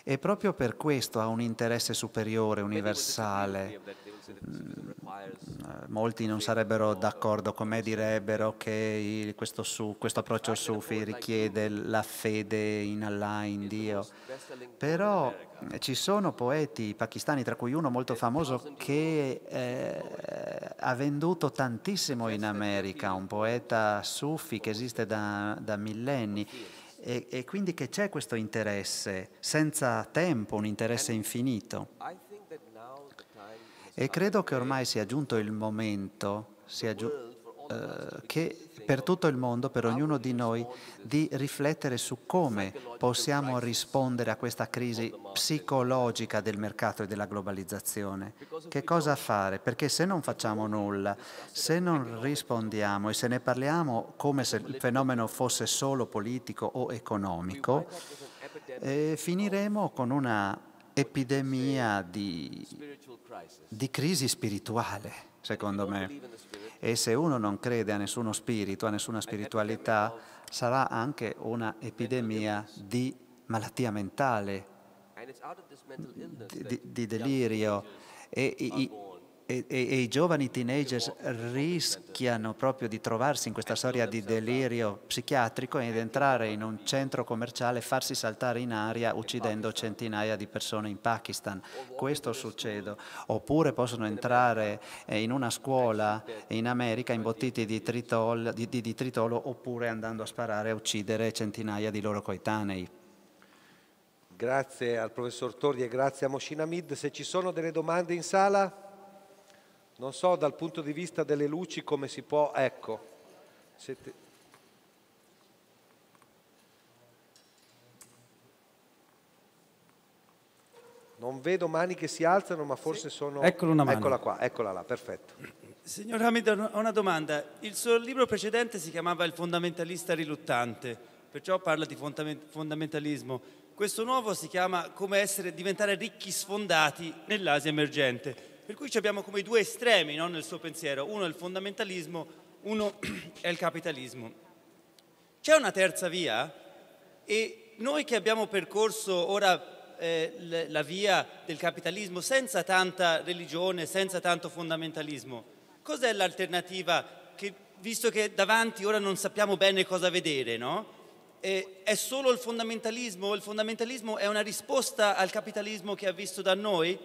e proprio per questo ha un interesse superiore, universale. Mm, eh, molti non sarebbero d'accordo con me, direbbero che questo, su, questo approccio sufi richiede la fede in Allah, in Dio. Però eh, ci sono poeti pakistani, tra cui uno molto famoso, che eh, ha venduto tantissimo in America, un poeta sufi che esiste da, da millenni e, e quindi che c'è questo interesse, senza tempo, un interesse infinito. E credo che ormai sia giunto il momento, sia giunto eh, che per tutto il mondo, per ognuno di noi, di riflettere su come possiamo rispondere a questa crisi psicologica del mercato e della globalizzazione. Che cosa fare? Perché se non facciamo nulla, se non rispondiamo e se ne parliamo come se il fenomeno fosse solo politico o economico, eh, finiremo con una epidemia di, di crisi spirituale, secondo me e se uno non crede a nessuno spirito, a nessuna spiritualità, sarà anche un'epidemia di malattia mentale, di, di delirio. E i, e, e, e, i giovani teenagers rischiano proprio di trovarsi in questa storia di delirio psichiatrico ed entrare in un centro commerciale, e farsi saltare in aria uccidendo centinaia di persone in Pakistan. Questo succede. Oppure possono entrare eh, in una scuola in America imbottiti di, tritolo, di, di, di tritolo oppure andando a sparare e uccidere centinaia di loro coetanei. Grazie al professor Torri e grazie a Moshin Hamid. Se ci sono delle domande in sala... Non so dal punto di vista delle luci come si può, ecco. Siete... Non vedo mani che si alzano, ma forse sì. sono... Eccola una mano. Eccola qua, eccola là, perfetto. Signor Hamid, ho una domanda. Il suo libro precedente si chiamava Il fondamentalista riluttante, perciò parla di fondamentalismo. Questo nuovo si chiama Come essere, diventare ricchi sfondati nell'Asia emergente. Per cui abbiamo come due estremi no, nel suo pensiero, uno è il fondamentalismo, uno è il capitalismo. C'è una terza via e noi che abbiamo percorso ora eh, la via del capitalismo senza tanta religione, senza tanto fondamentalismo, cos'è l'alternativa che, visto che davanti ora non sappiamo bene cosa vedere, no? Eh, è solo il fondamentalismo, il fondamentalismo è una risposta al capitalismo che ha visto da noi?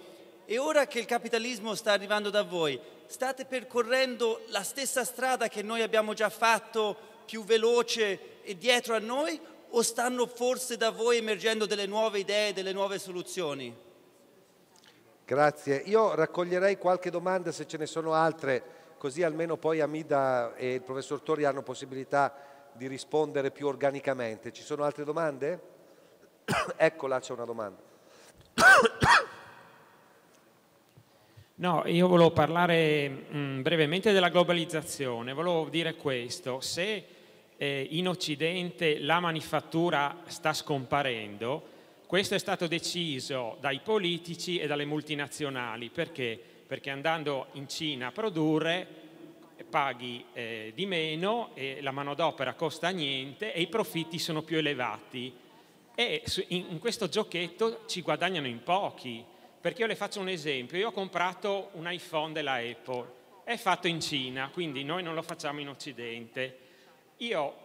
e ora che il capitalismo sta arrivando da voi, state percorrendo la stessa strada che noi abbiamo già fatto più veloce e dietro a noi o stanno forse da voi emergendo delle nuove idee, delle nuove soluzioni? Grazie. Io raccoglierei qualche domanda se ce ne sono altre, così almeno poi Amida e il professor Tori hanno possibilità di rispondere più organicamente. Ci sono altre domande? Eccola, c'è una domanda. No, io volevo parlare mh, mm, brevemente della globalizzazione, volevo dire questo, se eh, in Occidente la manifattura sta scomparendo, questo è stato deciso dai politici e dalle multinazionali, perché? Perché andando in Cina a produrre paghi eh, di meno, la manodopera costa niente e i profitti sono più elevati e in questo giochetto ci guadagnano in pochi perché io le faccio un esempio, io ho comprato un iPhone della Apple, è fatto in Cina, quindi noi non lo facciamo in Occidente. Io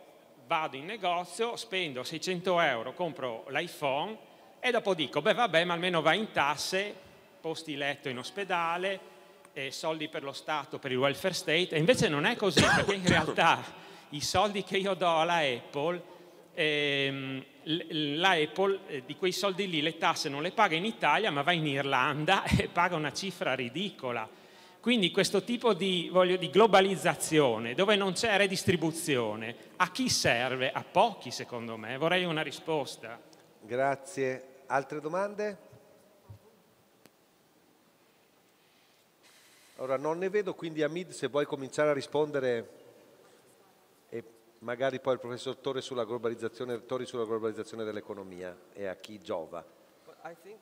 vado in negozio, spendo 600 euro, compro l'iPhone e dopo dico, beh vabbè, ma almeno va in tasse, posti letto in ospedale, eh, soldi per lo Stato, per il welfare state, e invece non è così, perché in realtà i soldi che io do alla Apple ehm, la Apple eh, di quei soldi lì le tasse non le paga in Italia ma va in Irlanda e paga una cifra ridicola. Quindi questo tipo di, voglio, di globalizzazione dove non c'è redistribuzione, a chi serve? A pochi secondo me, vorrei una risposta. Grazie. Altre domande? Ora non ne vedo, quindi Amid se vuoi cominciare a rispondere magari poi il professor Torri sulla globalizzazione, Torri sulla globalizzazione dell'economia e a chi giova. Um,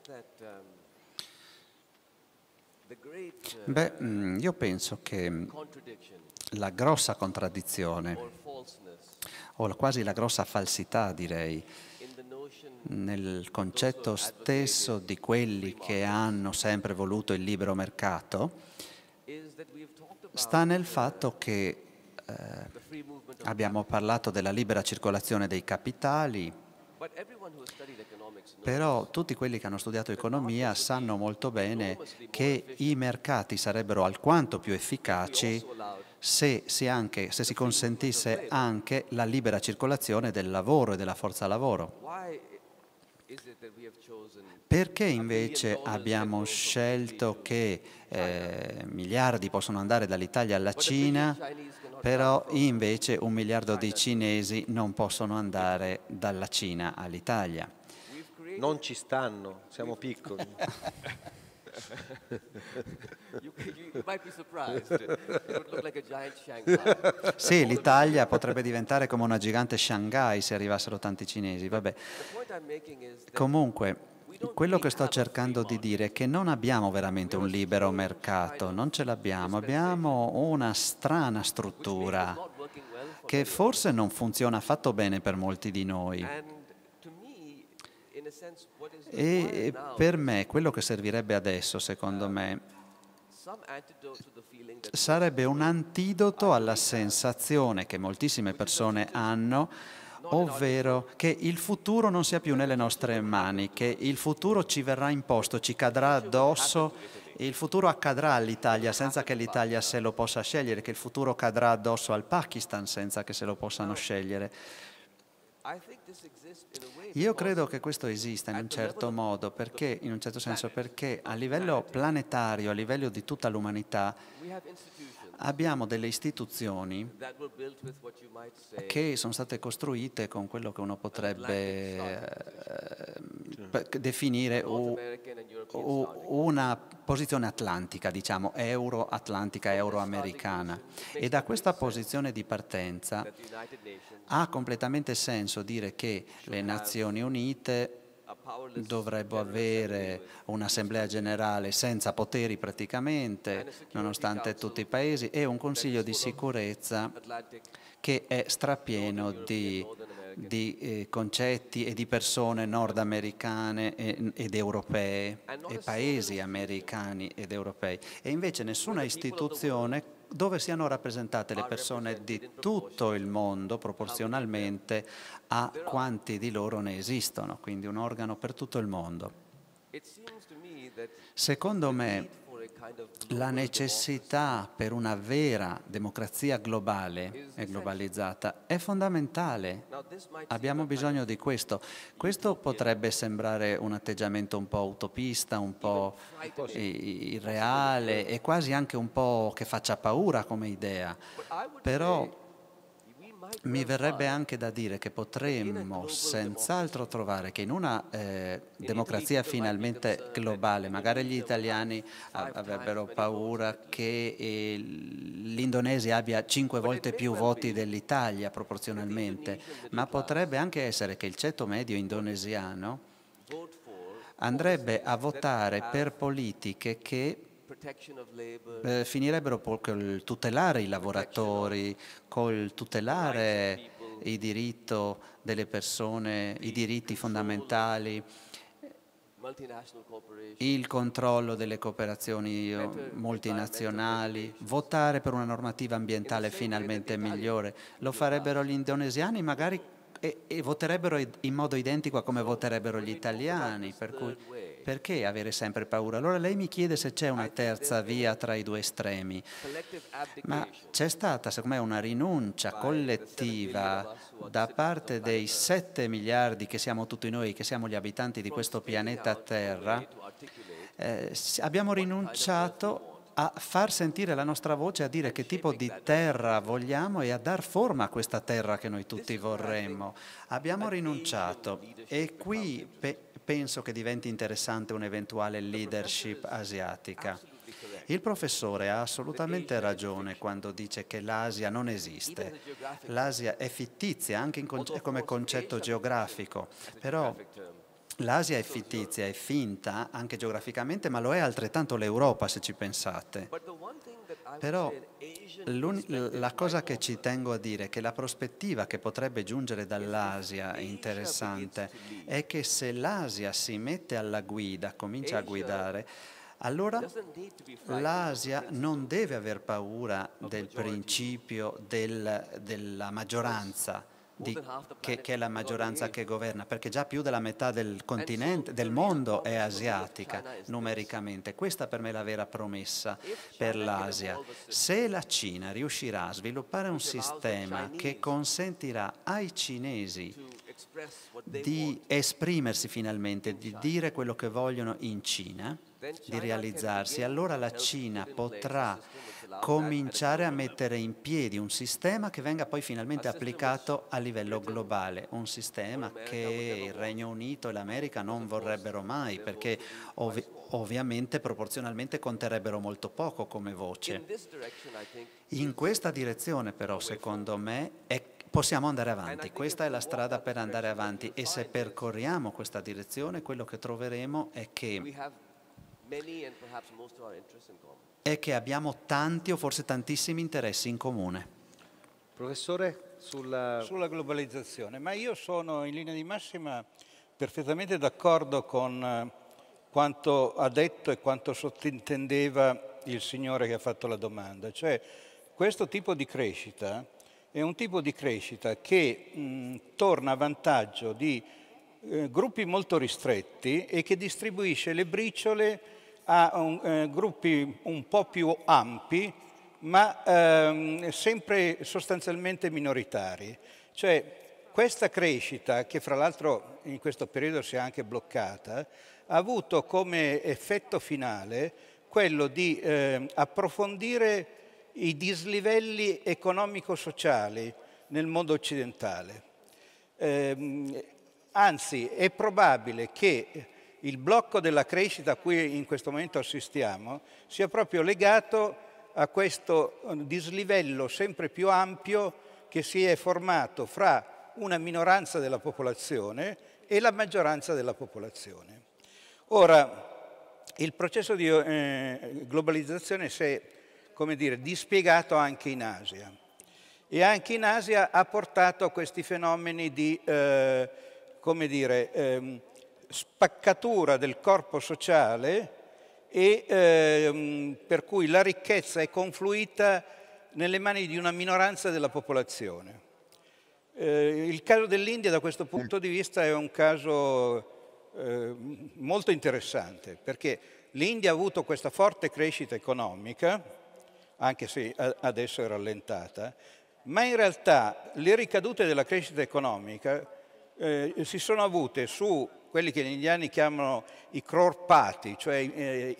uh, Beh, mm, io penso che mm, la grossa contraddizione, o quasi la grossa falsità direi, nel concetto stesso di quelli che hanno sempre voluto il libero mercato, sta nel fatto che eh, Abbiamo parlato della libera circolazione dei capitali, però tutti quelli che hanno studiato economia sanno molto bene che i mercati sarebbero alquanto più efficaci se si, anche, se si consentisse anche la libera circolazione del lavoro e della forza lavoro. Perché invece abbiamo scelto che eh, miliardi possono andare dall'Italia alla Cina però invece un miliardo di cinesi non possono andare dalla Cina all'Italia. Non ci stanno, siamo piccoli. sì, l'Italia potrebbe diventare come una gigante Shanghai se arrivassero tanti cinesi. Vabbè. Comunque, quello che sto cercando di dire è che non abbiamo veramente un libero mercato, non ce l'abbiamo, abbiamo una strana struttura che forse non funziona affatto bene per molti di noi. E per me quello che servirebbe adesso, secondo me, sarebbe un antidoto alla sensazione che moltissime persone hanno ovvero che il futuro non sia più nelle nostre mani, che il futuro ci verrà imposto, ci cadrà addosso, il futuro accadrà all'Italia senza che l'Italia se lo possa scegliere, che il futuro cadrà addosso al Pakistan senza che se lo possano scegliere. Io credo che questo esista in un certo modo, perché, in un certo senso, perché a livello planetario, a livello di tutta l'umanità, abbiamo delle istituzioni che sono state costruite con quello che uno potrebbe eh, certo. definire o, o una posizione atlantica, diciamo, euro-atlantica, euro-americana. E da questa posizione di partenza ha completamente senso dire che le Nazioni Unite dovrebbe avere un'assemblea generale senza poteri praticamente, nonostante tutti i paesi, e un consiglio di sicurezza che è strapieno di, di eh, concetti e di persone nordamericane ed europee e paesi americani ed europei. E invece nessuna istituzione dove siano rappresentate le persone di tutto il mondo proporzionalmente a quanti di loro ne esistono, quindi un organo per tutto il mondo. Secondo me la necessità per una vera democrazia globale e globalizzata è fondamentale. Abbiamo bisogno di questo. Questo potrebbe sembrare un atteggiamento un po' utopista, un po' irreale e quasi anche un po' che faccia paura come idea, però mi verrebbe anche da dire che potremmo senz'altro trovare che in una eh, democrazia finalmente globale, magari gli italiani avrebbero paura che eh, l'Indonesia abbia cinque volte più voti dell'Italia proporzionalmente, ma potrebbe anche essere che il ceto medio indonesiano andrebbe a votare per politiche che eh, finirebbero col tutelare i lavoratori, col tutelare i diritti delle persone, i diritti fondamentali, il controllo delle cooperazioni eh, multinazionali, votare per una normativa ambientale finalmente migliore. Lo farebbero gli indonesiani magari e, e voterebbero in modo identico a come voterebbero gli italiani, per cui perché avere sempre paura? Allora lei mi chiede se c'è una terza via tra i due estremi, ma c'è stata secondo me una rinuncia collettiva da parte dei 7 miliardi che siamo tutti noi, che siamo gli abitanti di questo pianeta Terra, eh, abbiamo rinunciato a far sentire la nostra voce, a dire che tipo di terra vogliamo e a dar forma a questa terra che noi tutti vorremmo. Abbiamo rinunciato e qui penso che diventi interessante un'eventuale leadership asiatica. Il professore ha assolutamente ragione quando dice che l'Asia non esiste. L'Asia è fittizia anche conce come concetto geografico, però ehm, L'Asia è fittizia, è finta anche geograficamente, ma lo è altrettanto l'Europa se ci pensate. Però la cosa che ci tengo a dire è che la prospettiva che potrebbe giungere dall'Asia interessante è che se l'Asia si mette alla guida, comincia a guidare, allora l'Asia non deve aver paura del principio del, della maggioranza di, che, che, è la maggioranza che governa, perché già più della metà del continente, del mondo è asiatica numericamente. Questa per me è la vera promessa per l'Asia. Se la Cina riuscirà a sviluppare un sistema che consentirà ai cinesi di esprimersi finalmente, di dire quello che vogliono in Cina, di realizzarsi, allora la Cina potrà cominciare a mettere in piedi un sistema che venga poi finalmente applicato a livello globale, un sistema che il Regno Unito e l'America non vorrebbero mai perché ov ovviamente proporzionalmente conterebbero molto poco come voce. In questa direzione però secondo me è possiamo andare avanti, questa è la strada per andare avanti e se percorriamo questa direzione quello che troveremo è che è che abbiamo tanti o forse tantissimi interessi in comune. Professore, sulla... sulla globalizzazione, ma io sono in linea di massima perfettamente d'accordo con eh, quanto ha detto e quanto sottintendeva il signore che ha fatto la domanda, cioè questo tipo di crescita è un tipo di crescita che mh, mm, torna a vantaggio di eh, gruppi molto ristretti e che distribuisce le briciole a un, eh, gruppi un po' più ampi, ma ehm, sempre sostanzialmente minoritari. Cioè, questa crescita, che fra l'altro in questo periodo si è anche bloccata, ha avuto come effetto finale quello di eh, approfondire i dislivelli economico-sociali nel mondo occidentale. Eh, anzi, è probabile che il blocco della crescita a cui in questo momento assistiamo sia proprio legato a questo eh, dislivello sempre più ampio che si è formato fra una minoranza della popolazione e la maggioranza della popolazione. Ora, il processo di eh, globalizzazione si è, come dire, dispiegato anche in Asia e anche in Asia ha portato a questi fenomeni di, eh, come dire, eh, spaccatura del corpo sociale e ehm, per cui la ricchezza è confluita nelle mani di una minoranza della popolazione. Eh, il caso dell'India da questo punto di vista è un caso eh, molto interessante perché l'India ha avuto questa forte crescita economica, anche se adesso è rallentata, ma in realtà le ricadute della crescita economica eh, si sono avute su quelli che gli indiani chiamano i crorpati, cioè eh,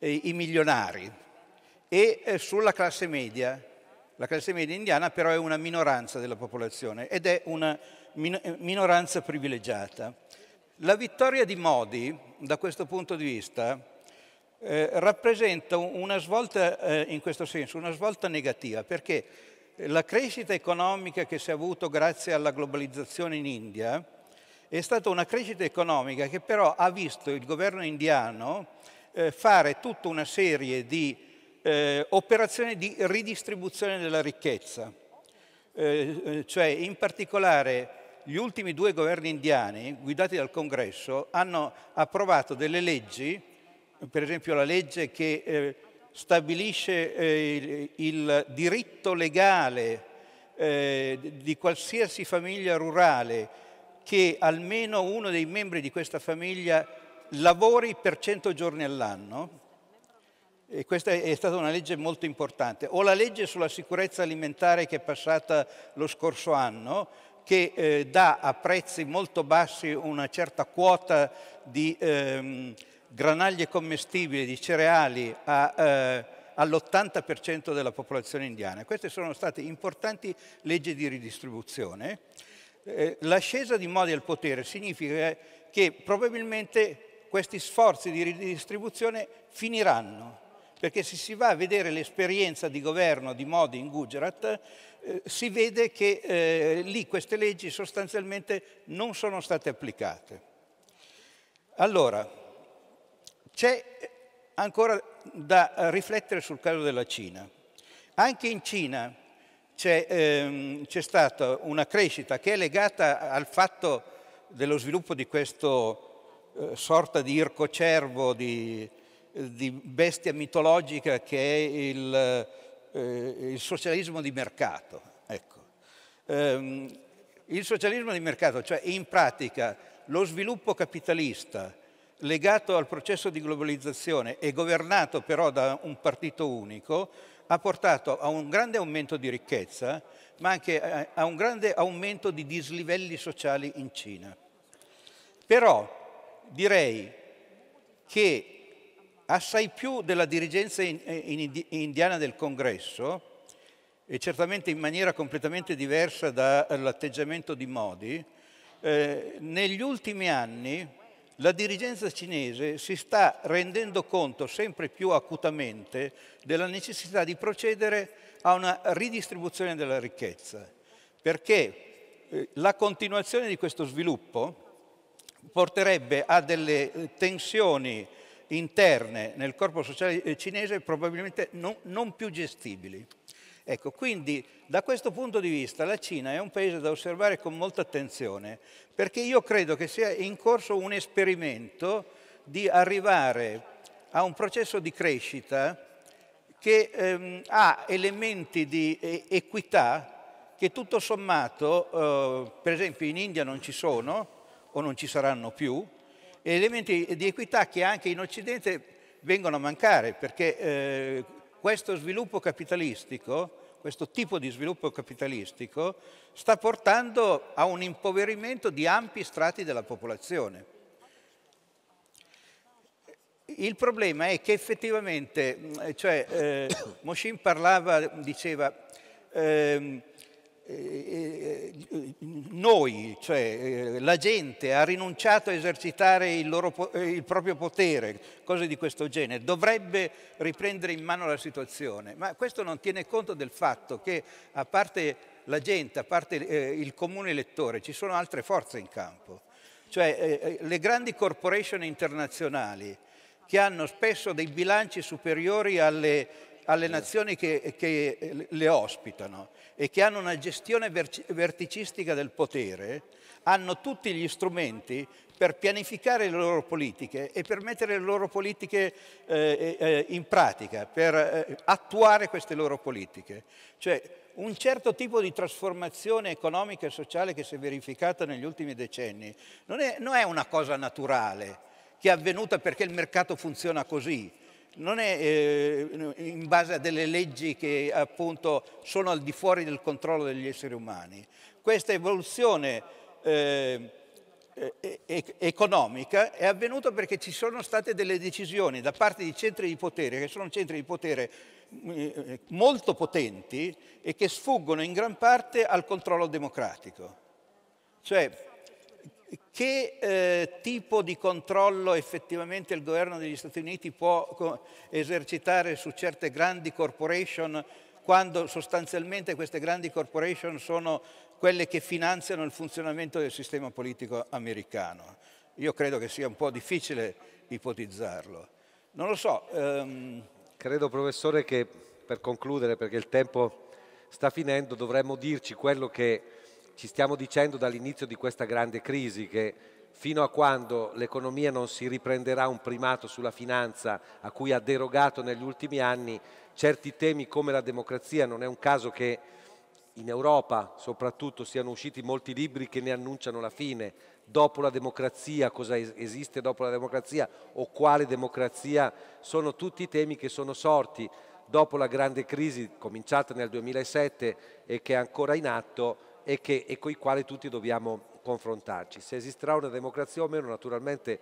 i milionari, e eh, sulla classe media. La classe media indiana però è una minoranza della popolazione ed è una eh, minoranza privilegiata. La vittoria di Modi, da questo punto di vista, eh, rappresenta una svolta eh, in questo senso, una svolta negativa, perché la crescita economica che si è avuto grazie alla globalizzazione in India è stata una crescita economica che però ha visto il governo indiano eh, fare tutta una serie di eh, operazioni di ridistribuzione della ricchezza. Eh, eh cioè in particolare gli ultimi due governi indiani, guidati dal Congresso, hanno approvato delle leggi, per esempio la legge che eh, stabilisce eh, il diritto legale eh, di qualsiasi famiglia rurale che almeno uno dei membri di questa famiglia lavori per 100 giorni all'anno. E questa è stata una legge molto importante. O la legge sulla sicurezza alimentare che è passata lo scorso anno, che eh, dà a prezzi molto bassi una certa quota di... Ehm, granaglie commestibili di cereali a, eh, all'80% della popolazione indiana. Queste sono state importanti leggi di ridistribuzione. Eh, l'ascesa di Modi al potere significa che probabilmente questi sforzi di ridistribuzione finiranno, perché se si va a vedere l'esperienza di governo di Modi in Gujarat, eh, si vede che eh, lì queste leggi sostanzialmente non sono state applicate. Allora, c'è ancora da riflettere sul caso della Cina. Anche in Cina c'è, ehm, stata una crescita che è legata al fatto dello sviluppo di questo eh, sorta di ircocervo, di, di bestia mitologica che è il, eh, il socialismo di mercato. Ecco. Ehm, il socialismo di mercato, cioè in pratica lo sviluppo capitalista legato al processo di globalizzazione e governato però da un partito unico, ha portato a un grande aumento di ricchezza, ma anche a un grande aumento di dislivelli sociali in Cina. Però direi che assai più della dirigenza in, in, indiana del congresso, e certamente in maniera completamente diversa dall'atteggiamento di Modi, eh, negli ultimi anni la dirigenza cinese si sta rendendo conto sempre più acutamente della necessità di procedere a una ridistribuzione della ricchezza, perché eh, la continuazione di questo sviluppo porterebbe a delle eh, tensioni interne nel corpo sociale eh, cinese probabilmente non, più gestibili. Ecco, quindi da questo punto di vista la Cina è un paese da osservare con molta attenzione, perché io credo che sia in corso un esperimento di arrivare a un processo di crescita che ehm, ha elementi di equità che tutto sommato, eh, per esempio in India non ci sono o non ci saranno più, elementi di equità che anche in Occidente vengono a mancare perché eh, questo sviluppo capitalistico, questo tipo di sviluppo capitalistico, sta portando a un impoverimento di ampi strati della popolazione. Il problema è che effettivamente, cioè, eh, Moshin parlava, diceva, eh, eh, eh, noi, cioè eh, la gente, ha rinunciato a esercitare il, loro, il, proprio potere, cose di questo genere, dovrebbe riprendere in mano la situazione. Ma questo non tiene conto del fatto che, a parte la gente, a parte il comune elettore, ci sono altre forze in campo. Cioè le grandi corporation internazionali che hanno spesso dei bilanci superiori alle alle nazioni che, che, eh, le ospitano e che hanno una gestione verticistica del potere, hanno tutti gli strumenti per pianificare le loro politiche e per mettere le loro politiche eh, eh, in pratica, per attuare queste loro politiche. Cioè, un certo tipo di trasformazione economica e sociale che si è verificata negli ultimi decenni non è, non è una cosa naturale che è avvenuta perché il mercato funziona così, non è eh, in base a delle leggi che appunto sono al di fuori del controllo degli esseri umani. Questa evoluzione eh, economica è avvenuta perché ci sono state delle decisioni da parte di centri di potere, che sono centri di potere eh, molto potenti e che sfuggono in gran parte al controllo democratico. Cioè, che eh, tipo di controllo effettivamente il governo degli Stati Uniti può esercitare su certe grandi corporation quando sostanzialmente queste grandi corporation sono quelle che finanziano il funzionamento del sistema politico americano. Io credo che sia un po' difficile ipotizzarlo. Non lo so. Ehm... Credo professore che per concludere, perché il tempo sta finendo, dovremmo dirci quello che ci stiamo dicendo dall'inizio di questa grande crisi che fino a quando l'economia non si riprenderà un primato sulla finanza a cui ha derogato negli ultimi anni, certi temi come la democrazia, non è un caso che in Europa soprattutto siano usciti molti libri che ne annunciano la fine, dopo la democrazia, cosa esiste dopo la democrazia o quale democrazia, sono tutti temi che sono sorti dopo la grande crisi cominciata nel 2007 e che è ancora in atto e, che, e con i quali tutti dobbiamo confrontarci. Se esisterà una democrazia o meno, naturalmente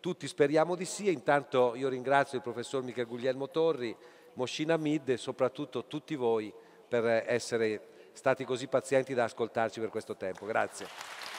tutti speriamo di sì. Intanto io ringrazio il professor Michel Guglielmo Torri, Moschina Mid e soprattutto tutti voi per essere stati così pazienti da ascoltarci per questo tempo. Grazie.